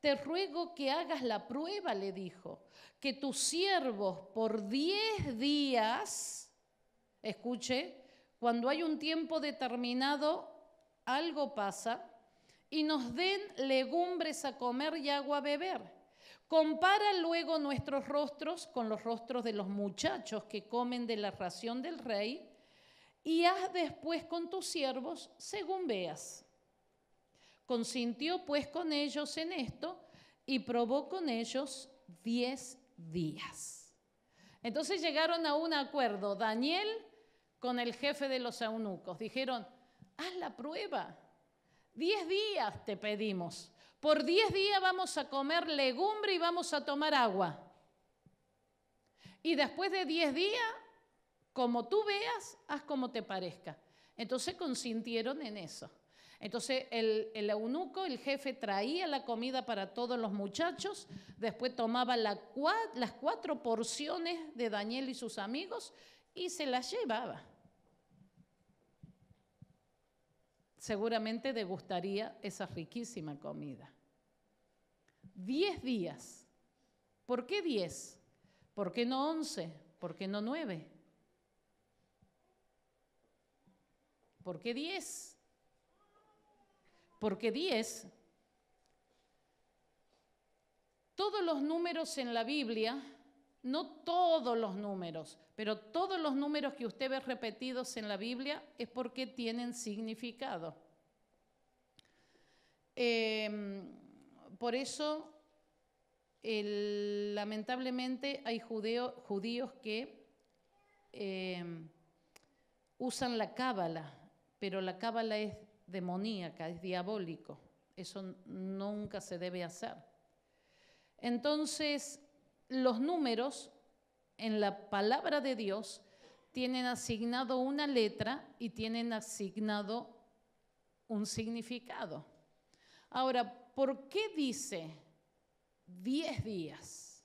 Te ruego que hagas la prueba, le dijo, que tus siervos por diez días, escuche, cuando hay un tiempo determinado, algo pasa, y nos den legumbres a comer y agua a beber. Compara luego nuestros rostros con los rostros de los muchachos que comen de la ración del rey y haz después con tus siervos según veas. Consintió pues con ellos en esto y probó con ellos diez días. Entonces llegaron a un acuerdo Daniel con el jefe de los eunucos. Dijeron, haz la prueba. Diez días te pedimos. Por diez días vamos a comer legumbre y vamos a tomar agua. Y después de diez días como tú veas, haz como te parezca. Entonces consintieron en eso. Entonces el, el, eunuco, el jefe, traía la comida para todos los muchachos, después tomaba las cuatro porciones de Daniel y sus amigos y se las llevaba. Seguramente degustaría esa riquísima comida. Diez días. ¿Por qué diez? ¿Por qué no once? ¿Por qué no nueve? ¿Por qué 10? Porque 10, todos los números en la Biblia, no todos los números, pero todos los números que usted ve repetidos en la Biblia es porque tienen significado. Em, por eso, lamentablemente, hay judíos que em, usan la cábala pero la cábala es demoníaca, es diabólico. Eso nunca se debe hacer. Entonces, los números en la palabra de Dios tienen asignado una letra y tienen asignado un significado. Ahora, ¿por qué dice 10 días?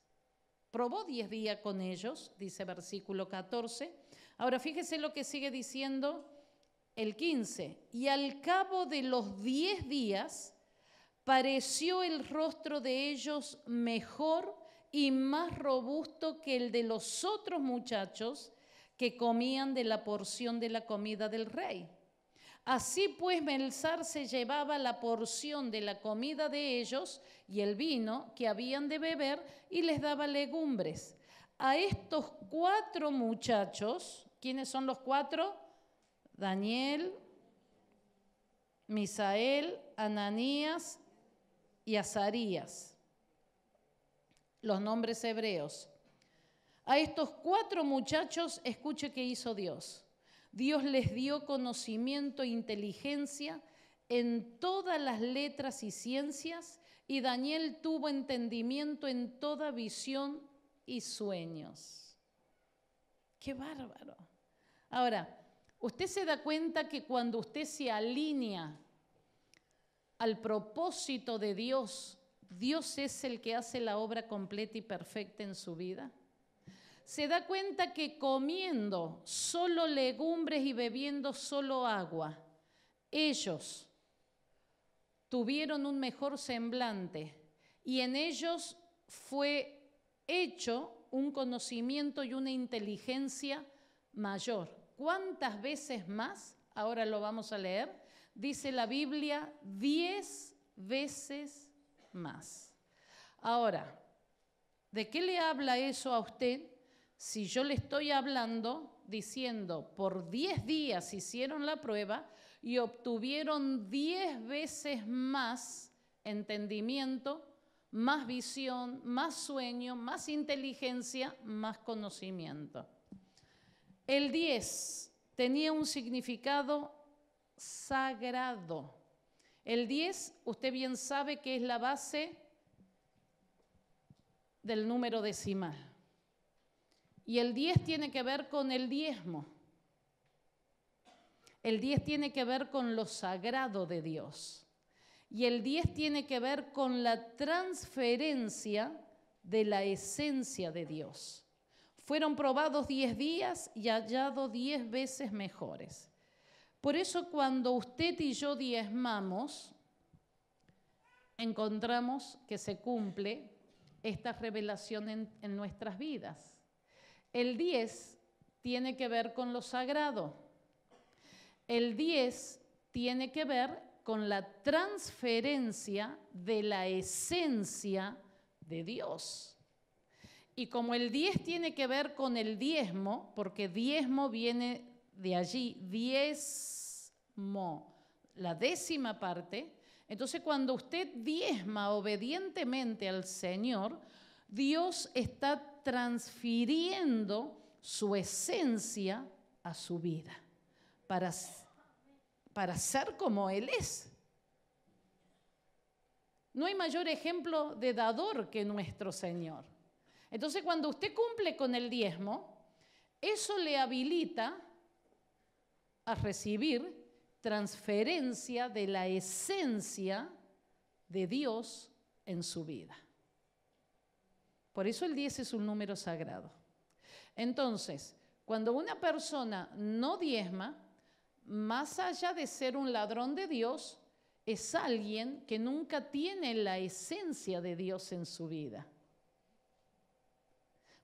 Probó 10 días con ellos, dice versículo 14. Ahora, fíjese lo que sigue diciendo el 15, y al cabo de los 10 días pareció el rostro de ellos mejor y más robusto que el de los otros muchachos que comían de la porción de la comida del rey. Así pues Melzar se llevaba la porción de la comida de ellos y el vino que habían de beber y les daba legumbres. A estos cuatro muchachos, ¿quiénes son los cuatro? Daniel, Misael, Ananías y Azarías, los nombres hebreos. A estos cuatro muchachos, escuche qué hizo Dios. Dios les dio conocimiento e inteligencia en todas las letras y ciencias, y Daniel tuvo entendimiento en toda visión y sueños. ¡Qué bárbaro! Ahora, Usted se da cuenta que cuando usted se alinea al propósito de Dios, Dios es el que hace la obra completa y perfecta en su vida. Se da cuenta que comiendo solo legumbres y bebiendo solo agua, ellos tuvieron un mejor semblante y en ellos fue hecho un conocimiento y una inteligencia mayor. ¿Cuántas veces más? Ahora lo vamos a leer. Dice la Biblia, diez veces más. Ahora, ¿de qué le habla eso a usted si yo le estoy hablando diciendo, por diez días hicieron la prueba y obtuvieron diez veces más entendimiento, más visión, más sueño, más inteligencia, más conocimiento? El 10 tenía un significado sagrado. El 10, usted bien sabe que es la base del número decimal. Y el 10 tiene que ver con el diezmo. El 10 tiene que ver con lo sagrado de Dios. Y el 10 tiene que ver con la transferencia de la esencia de Dios. Fueron probados diez días y hallado diez veces mejores. Por eso cuando usted y yo diezmamos, encontramos que se cumple esta revelación en, en nuestras vidas. El diez tiene que ver con lo sagrado. El diez tiene que ver con la transferencia de la esencia de Dios. Y como el 10 tiene que ver con el diezmo, porque diezmo viene de allí, diezmo, la décima parte, entonces cuando usted diezma obedientemente al Señor, Dios está transfiriendo su esencia a su vida para, para ser como Él es. No hay mayor ejemplo de dador que nuestro Señor. Entonces, cuando usted cumple con el diezmo, eso le habilita a recibir transferencia de la esencia de Dios en su vida. Por eso el diez es un número sagrado. Entonces, cuando una persona no diezma, más allá de ser un ladrón de Dios, es alguien que nunca tiene la esencia de Dios en su vida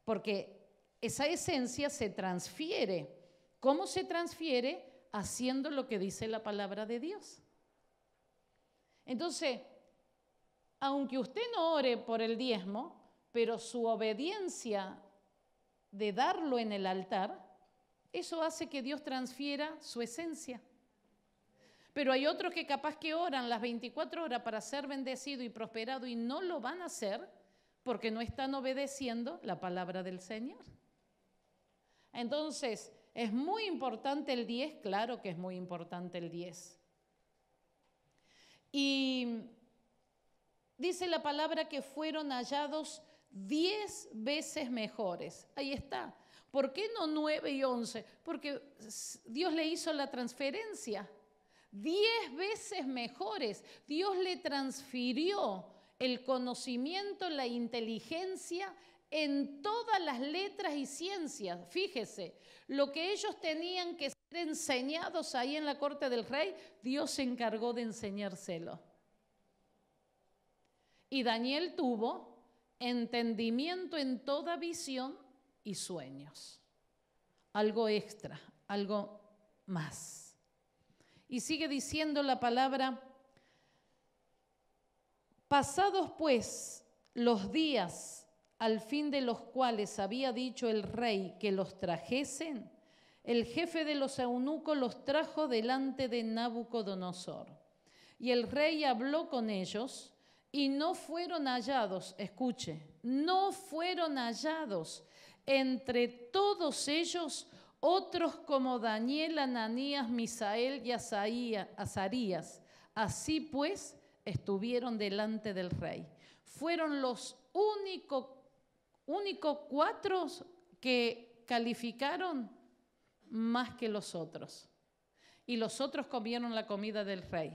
porque esa esencia se transfiere. ¿Cómo se transfiere? Haciendo lo que dice la palabra de Dios. Entonces, aunque usted no ore por el diezmo, pero su obediencia de darlo en el altar, eso hace que Dios transfiera su esencia. Pero hay otros que capaz que oran las 24 horas para ser bendecido y prosperado y no lo van a hacer porque no están obedeciendo la palabra del Señor. Entonces, es muy importante el 10, claro que es muy importante el 10. Y dice la palabra que fueron hallados 10 veces mejores. Ahí está. ¿Por qué no 9 y 11? Porque Dios le hizo la transferencia. 10 veces mejores. Dios le transfirió el conocimiento, la inteligencia en todas las letras y ciencias. Fíjese, lo que ellos tenían que ser enseñados ahí en la corte del rey, Dios se encargó de enseñárselo. Y Daniel tuvo entendimiento en toda visión y sueños. Algo extra, algo más. Y sigue diciendo la palabra Pasados pues los días al fin de los cuales había dicho el rey que los trajesen, el jefe de los eunucos los trajo delante de Nabucodonosor. Y el rey habló con ellos y no fueron hallados, escuche, no fueron hallados entre todos ellos otros como Daniel, Ananías, Misael y Azarías. Así pues, estuvieron delante del rey. Fueron los únicos único cuatro que calificaron más que los otros. Y los otros comieron la comida del rey.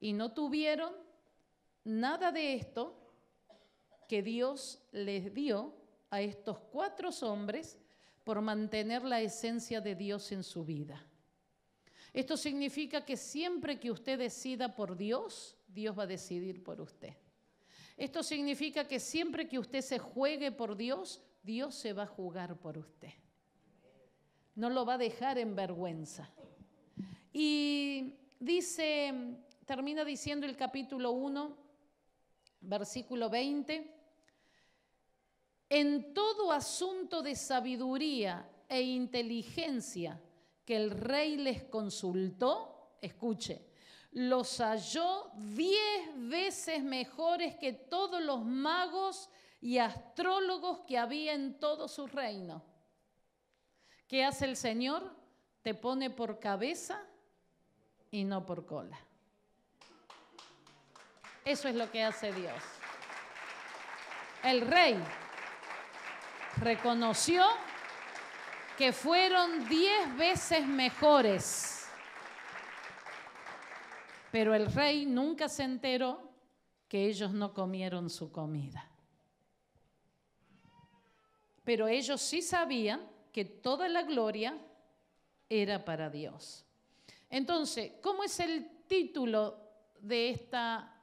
Y no tuvieron nada de esto que Dios les dio a estos cuatro hombres por mantener la esencia de Dios en su vida. Esto significa que siempre que usted decida por Dios, Dios va a decidir por usted. Esto significa que siempre que usted se juegue por Dios, Dios se va a jugar por usted. No lo va a dejar en vergüenza. Y dice, termina diciendo el capítulo 1, versículo 20, en todo asunto de sabiduría e inteligencia que el rey les consultó, escuche, los halló diez veces mejores que todos los magos y astrólogos que había en todo su reino. ¿Qué hace el Señor? Te pone por cabeza y no por cola. Eso es lo que hace Dios. El rey reconoció que fueron diez veces mejores pero el rey nunca se enteró que ellos no comieron su comida. Pero ellos sí sabían que toda la gloria era para Dios. Entonces, ¿cómo es el título de esta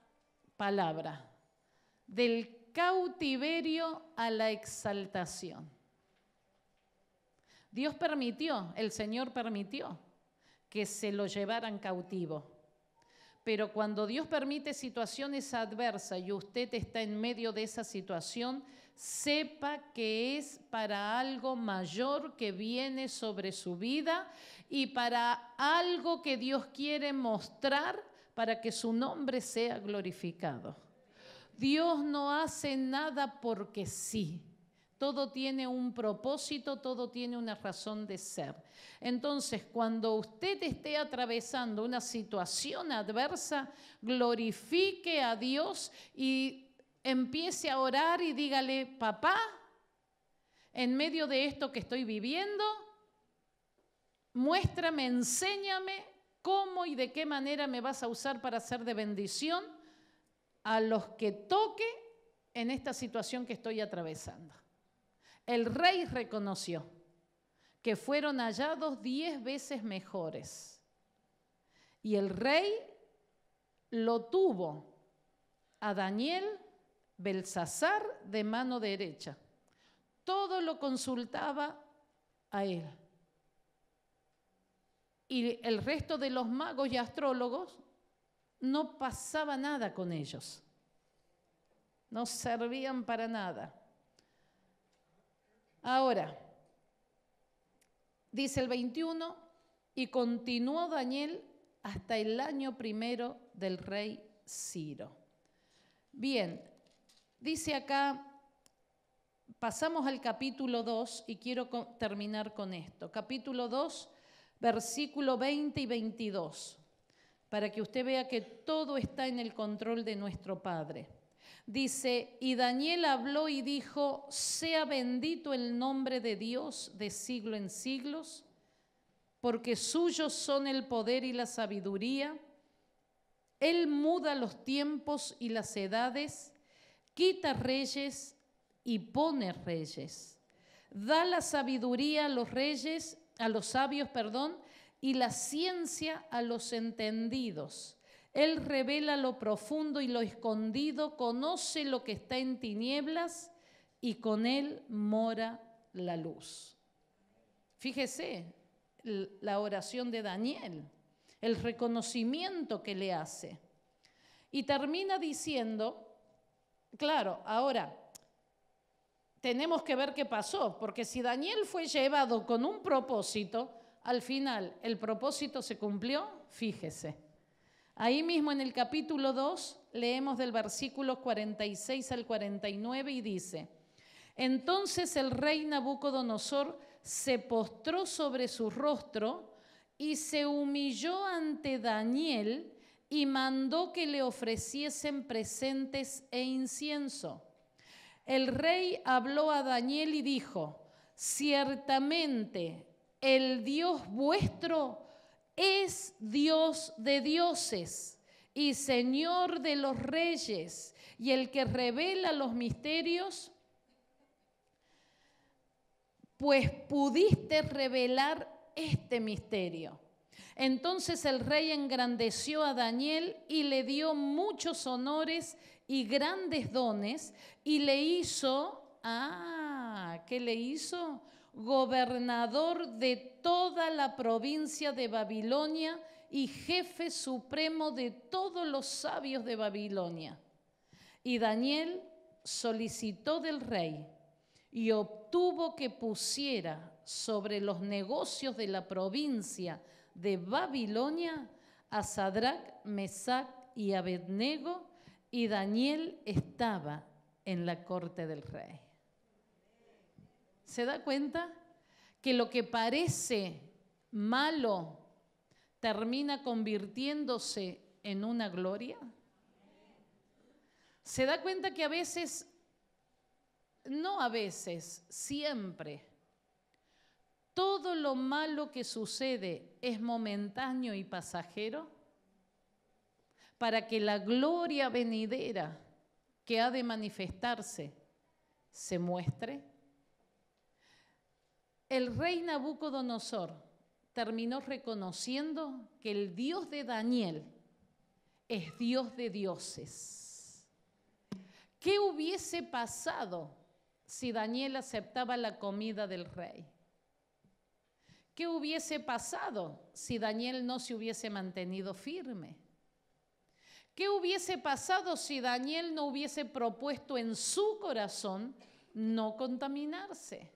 palabra? Del cautiverio a la exaltación. Dios permitió, el Señor permitió que se lo llevaran cautivo pero cuando Dios permite situaciones adversas y usted está en medio de esa situación, sepa que es para algo mayor que viene sobre su vida y para algo que Dios quiere mostrar para que su nombre sea glorificado. Dios no hace nada porque sí. Todo tiene un propósito, todo tiene una razón de ser. Entonces, cuando usted esté atravesando una situación adversa, glorifique a Dios y empiece a orar y dígale, papá, en medio de esto que estoy viviendo, muéstrame, enséñame cómo y de qué manera me vas a usar para ser de bendición a los que toque en esta situación que estoy atravesando. El rey reconoció que fueron hallados diez veces mejores. Y el rey lo tuvo a Daniel Belsasar de mano derecha. Todo lo consultaba a él. Y el resto de los magos y astrólogos no pasaba nada con ellos. No servían para nada. Ahora, dice el 21, y continuó Daniel hasta el año primero del rey Ciro. Bien, dice acá, pasamos al capítulo 2 y quiero terminar con esto. Capítulo 2, versículo 20 y 22, para que usted vea que todo está en el control de nuestro Padre. Dice, y Daniel habló y dijo, sea bendito el nombre de Dios de siglo en siglos, porque suyos son el poder y la sabiduría. Él muda los tiempos y las edades, quita reyes y pone reyes. Da la sabiduría a los reyes, a los sabios, perdón, y la ciencia a los entendidos. Él revela lo profundo y lo escondido, conoce lo que está en tinieblas y con Él mora la luz. Fíjese la oración de Daniel, el reconocimiento que le hace. Y termina diciendo, claro, ahora tenemos que ver qué pasó, porque si Daniel fue llevado con un propósito, al final el propósito se cumplió, fíjese. Ahí mismo en el capítulo 2 leemos del versículo 46 al 49 y dice, entonces el rey Nabucodonosor se postró sobre su rostro y se humilló ante Daniel y mandó que le ofreciesen presentes e incienso. El rey habló a Daniel y dijo, ciertamente el Dios vuestro es Dios de dioses y Señor de los reyes y el que revela los misterios, pues pudiste revelar este misterio. Entonces el rey engrandeció a Daniel y le dio muchos honores y grandes dones y le hizo, ah, ¿qué le hizo? gobernador de toda la provincia de Babilonia y jefe supremo de todos los sabios de Babilonia. Y Daniel solicitó del rey y obtuvo que pusiera sobre los negocios de la provincia de Babilonia a Sadrach, Mesach y Abednego, y Daniel estaba en la corte del rey. ¿Se da cuenta? Que lo que parece malo termina convirtiéndose en una gloria. ¿Se da cuenta que a veces, no a veces, siempre, todo lo malo que sucede es momentáneo y pasajero? Para que la gloria venidera que ha de manifestarse se muestre el rey Nabucodonosor terminó reconociendo que el Dios de Daniel es Dios de dioses. ¿Qué hubiese pasado si Daniel aceptaba la comida del rey? ¿Qué hubiese pasado si Daniel no se hubiese mantenido firme? ¿Qué hubiese pasado si Daniel no hubiese propuesto en su corazón no contaminarse?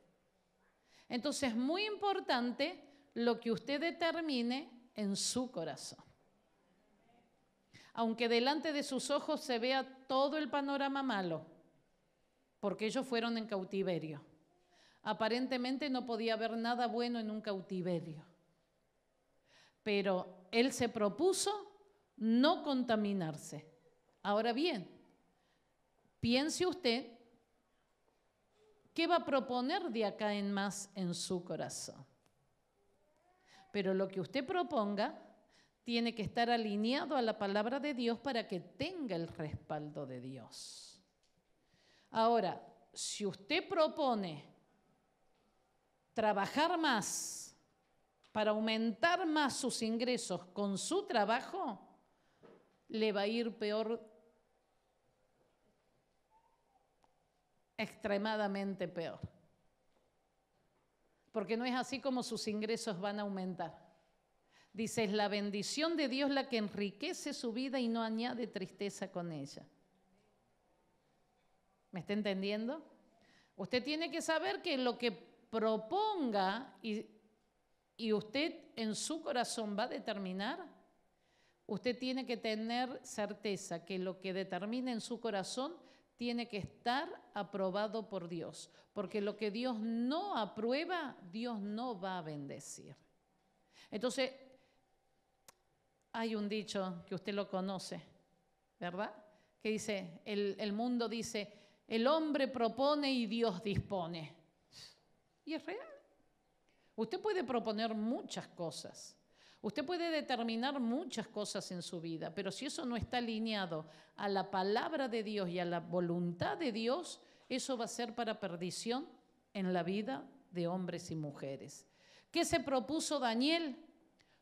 Entonces es muy importante lo que usted determine en su corazón. Aunque delante de sus ojos se vea todo el panorama malo, porque ellos fueron en cautiverio. Aparentemente no podía haber nada bueno en un cautiverio. Pero él se propuso no contaminarse. Ahora bien, piense usted qué va a proponer de acá en más en su corazón. Pero lo que usted proponga tiene que estar alineado a la palabra de Dios para que tenga el respaldo de Dios. Ahora, si usted propone trabajar más para aumentar más sus ingresos con su trabajo, le va a ir peor extremadamente peor. Porque no es así como sus ingresos van a aumentar. Dice, es la bendición de Dios la que enriquece su vida y no añade tristeza con ella. ¿Me está entendiendo? Usted tiene que saber que lo que proponga y, usted en su corazón va a determinar, usted tiene que tener certeza que lo que determina en su corazón tiene que estar aprobado por Dios, porque lo que Dios no aprueba, Dios no va a bendecir. Entonces, hay un dicho que usted lo conoce, ¿verdad? Que dice, el, el mundo dice, el hombre propone y Dios dispone. Y es real. Usted puede proponer muchas cosas, Usted puede determinar muchas cosas en su vida, pero si eso no está alineado a la palabra de Dios y a la voluntad de Dios, eso va a ser para perdición en la vida de hombres y mujeres. ¿Qué se propuso Daniel?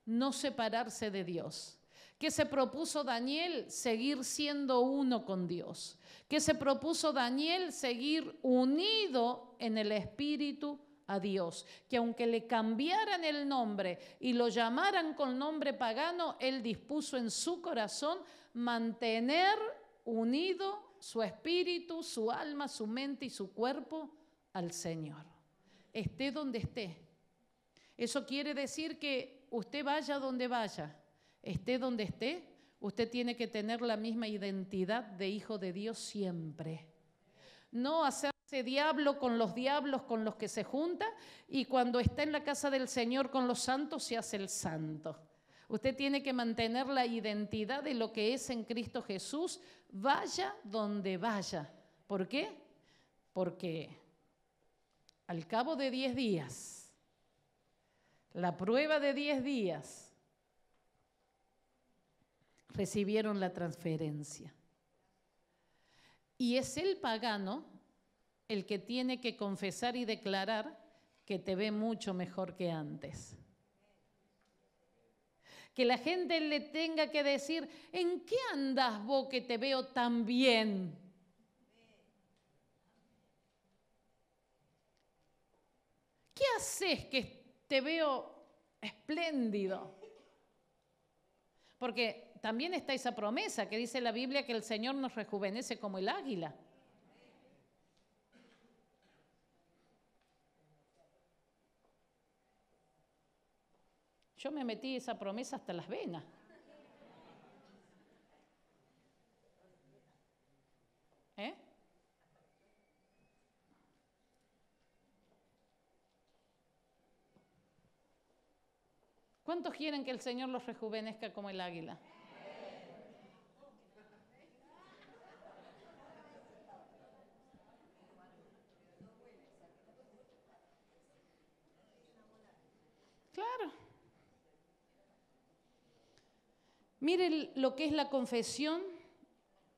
No separarse de Dios. ¿Qué se propuso Daniel? Seguir siendo uno con Dios. ¿Qué se propuso Daniel? Seguir unido en el espíritu a Dios, que aunque le cambiaran el nombre y lo llamaran con nombre pagano, él dispuso en su corazón mantener unido su espíritu, su alma, su mente y su cuerpo al Señor, esté donde esté. Eso quiere decir que usted vaya donde vaya, esté donde esté, usted tiene que tener la misma identidad de hijo de Dios siempre. No hacer diablo con los diablos con los que se junta y cuando está en la casa del Señor con los santos se hace el santo. Usted tiene que mantener la identidad de lo que es en Cristo Jesús, vaya donde vaya. ¿Por qué? Porque al cabo de 10 días, la prueba de 10 días, recibieron la transferencia. Y es el pagano el que tiene que confesar y declarar que te ve mucho mejor que antes. Que la gente le tenga que decir, ¿en qué andas vos que te veo tan bien? ¿Qué haces que te veo espléndido? Porque también está esa promesa que dice la Biblia que el Señor nos rejuvenece como el águila. Yo me metí esa promesa hasta las venas. ¿Eh? ¿Cuántos quieren que el Señor los rejuvenezca como el águila? Mire lo que es la confesión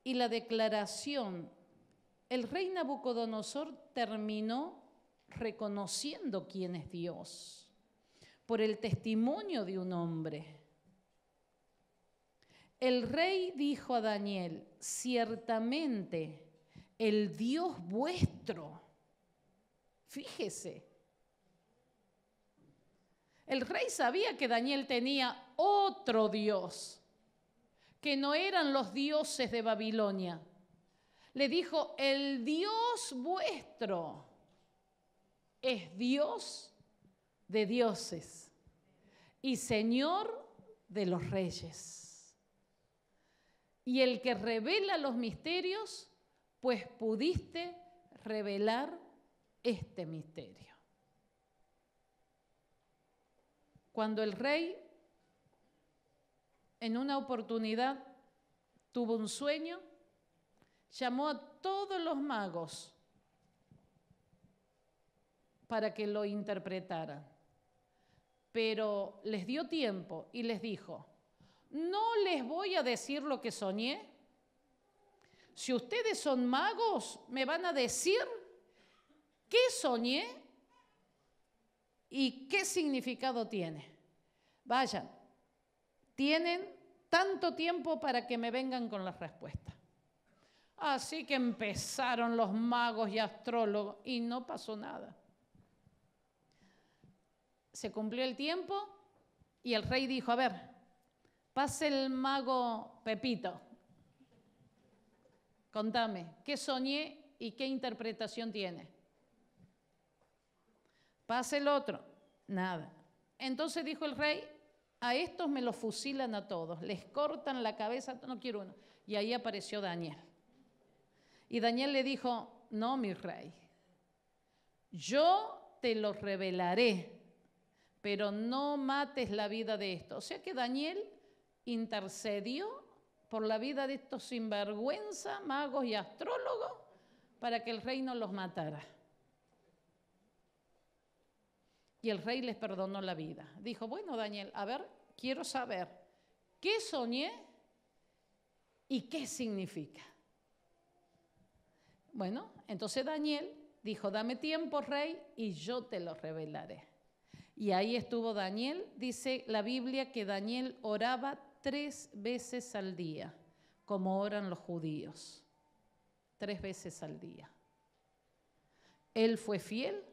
y la declaración. El rey Nabucodonosor terminó reconociendo quién es Dios por el testimonio de un hombre. El rey dijo a Daniel, ciertamente el Dios vuestro, fíjese, el rey sabía que Daniel tenía otro Dios que no eran los dioses de Babilonia. Le dijo, el Dios vuestro es Dios de dioses y Señor de los reyes. Y el que revela los misterios, pues pudiste revelar este misterio. Cuando el rey en una oportunidad tuvo un sueño, llamó a todos los magos para que lo interpretaran, pero les dio tiempo y les dijo, no les voy a decir lo que soñé. Si ustedes son magos, me van a decir qué soñé y qué significado tiene. Vayan, tienen tanto tiempo para que me vengan con las respuestas. Así que empezaron los magos y astrólogos y no pasó nada. Se cumplió el tiempo y el rey dijo, a ver, pase el mago Pepito. Contame, ¿qué soñé y qué interpretación tiene? Pase el otro, nada. Entonces dijo el rey, a estos me los fusilan a todos, les cortan la cabeza, no quiero uno. Y ahí apareció Daniel. Y Daniel le dijo, no, mi rey, yo te los revelaré, pero no mates la vida de estos. O sea que Daniel intercedió por la vida de estos sinvergüenza, magos y astrólogos, para que el rey no los matara. el rey les perdonó la vida. Dijo, bueno, Daniel, a ver, quiero saber qué soñé y qué significa. Bueno, entonces Daniel dijo, dame tiempo, rey, y yo te lo revelaré. Y ahí estuvo Daniel. Dice la Biblia que Daniel oraba tres veces al día, como oran los judíos. Tres veces al día. Él fue fiel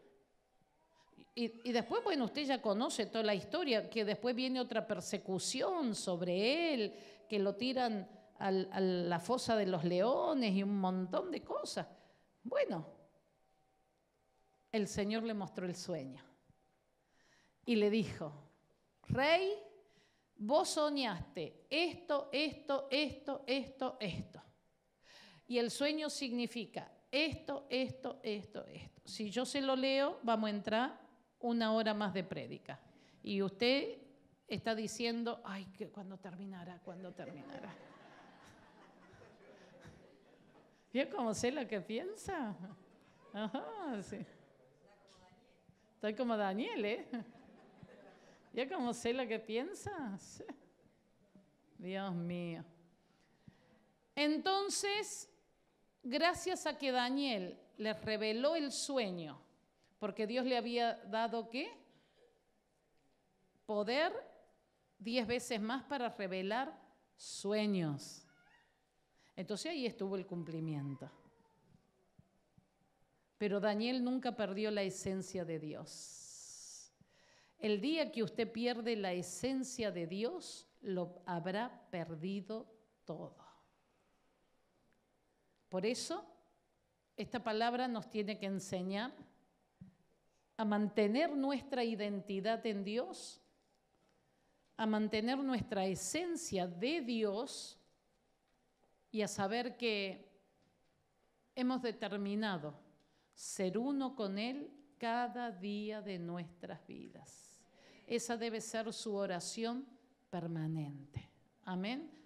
y, después, bueno, usted ya conoce toda la historia, que después viene otra persecución sobre él, que lo tiran a la fosa de los leones y un montón de cosas. Bueno, el Señor le mostró el sueño y le dijo, Rey, vos soñaste esto, esto, esto, esto, esto. Y el sueño significa esto, esto, esto, esto. Si yo se lo leo, vamos a entrar una hora más de prédica. Y usted está diciendo, ay, que cuando terminará, cuando terminará. ya como sé lo que piensa? Estoy como Daniel, ¿eh? ¿Ya como sé lo que piensa? Dios mío. Entonces, gracias a que Daniel le reveló el sueño porque Dios le había dado qué? Poder diez veces más para revelar sueños. Entonces ahí estuvo el cumplimiento. Pero Daniel nunca perdió la esencia de Dios. El día que usted pierde la esencia de Dios, lo habrá perdido todo. Por eso, esta palabra nos tiene que enseñar a mantener nuestra identidad en Dios, a mantener nuestra esencia de Dios y a saber que hemos determinado ser uno con Él cada día de nuestras vidas. Esa debe ser su oración permanente. Amén.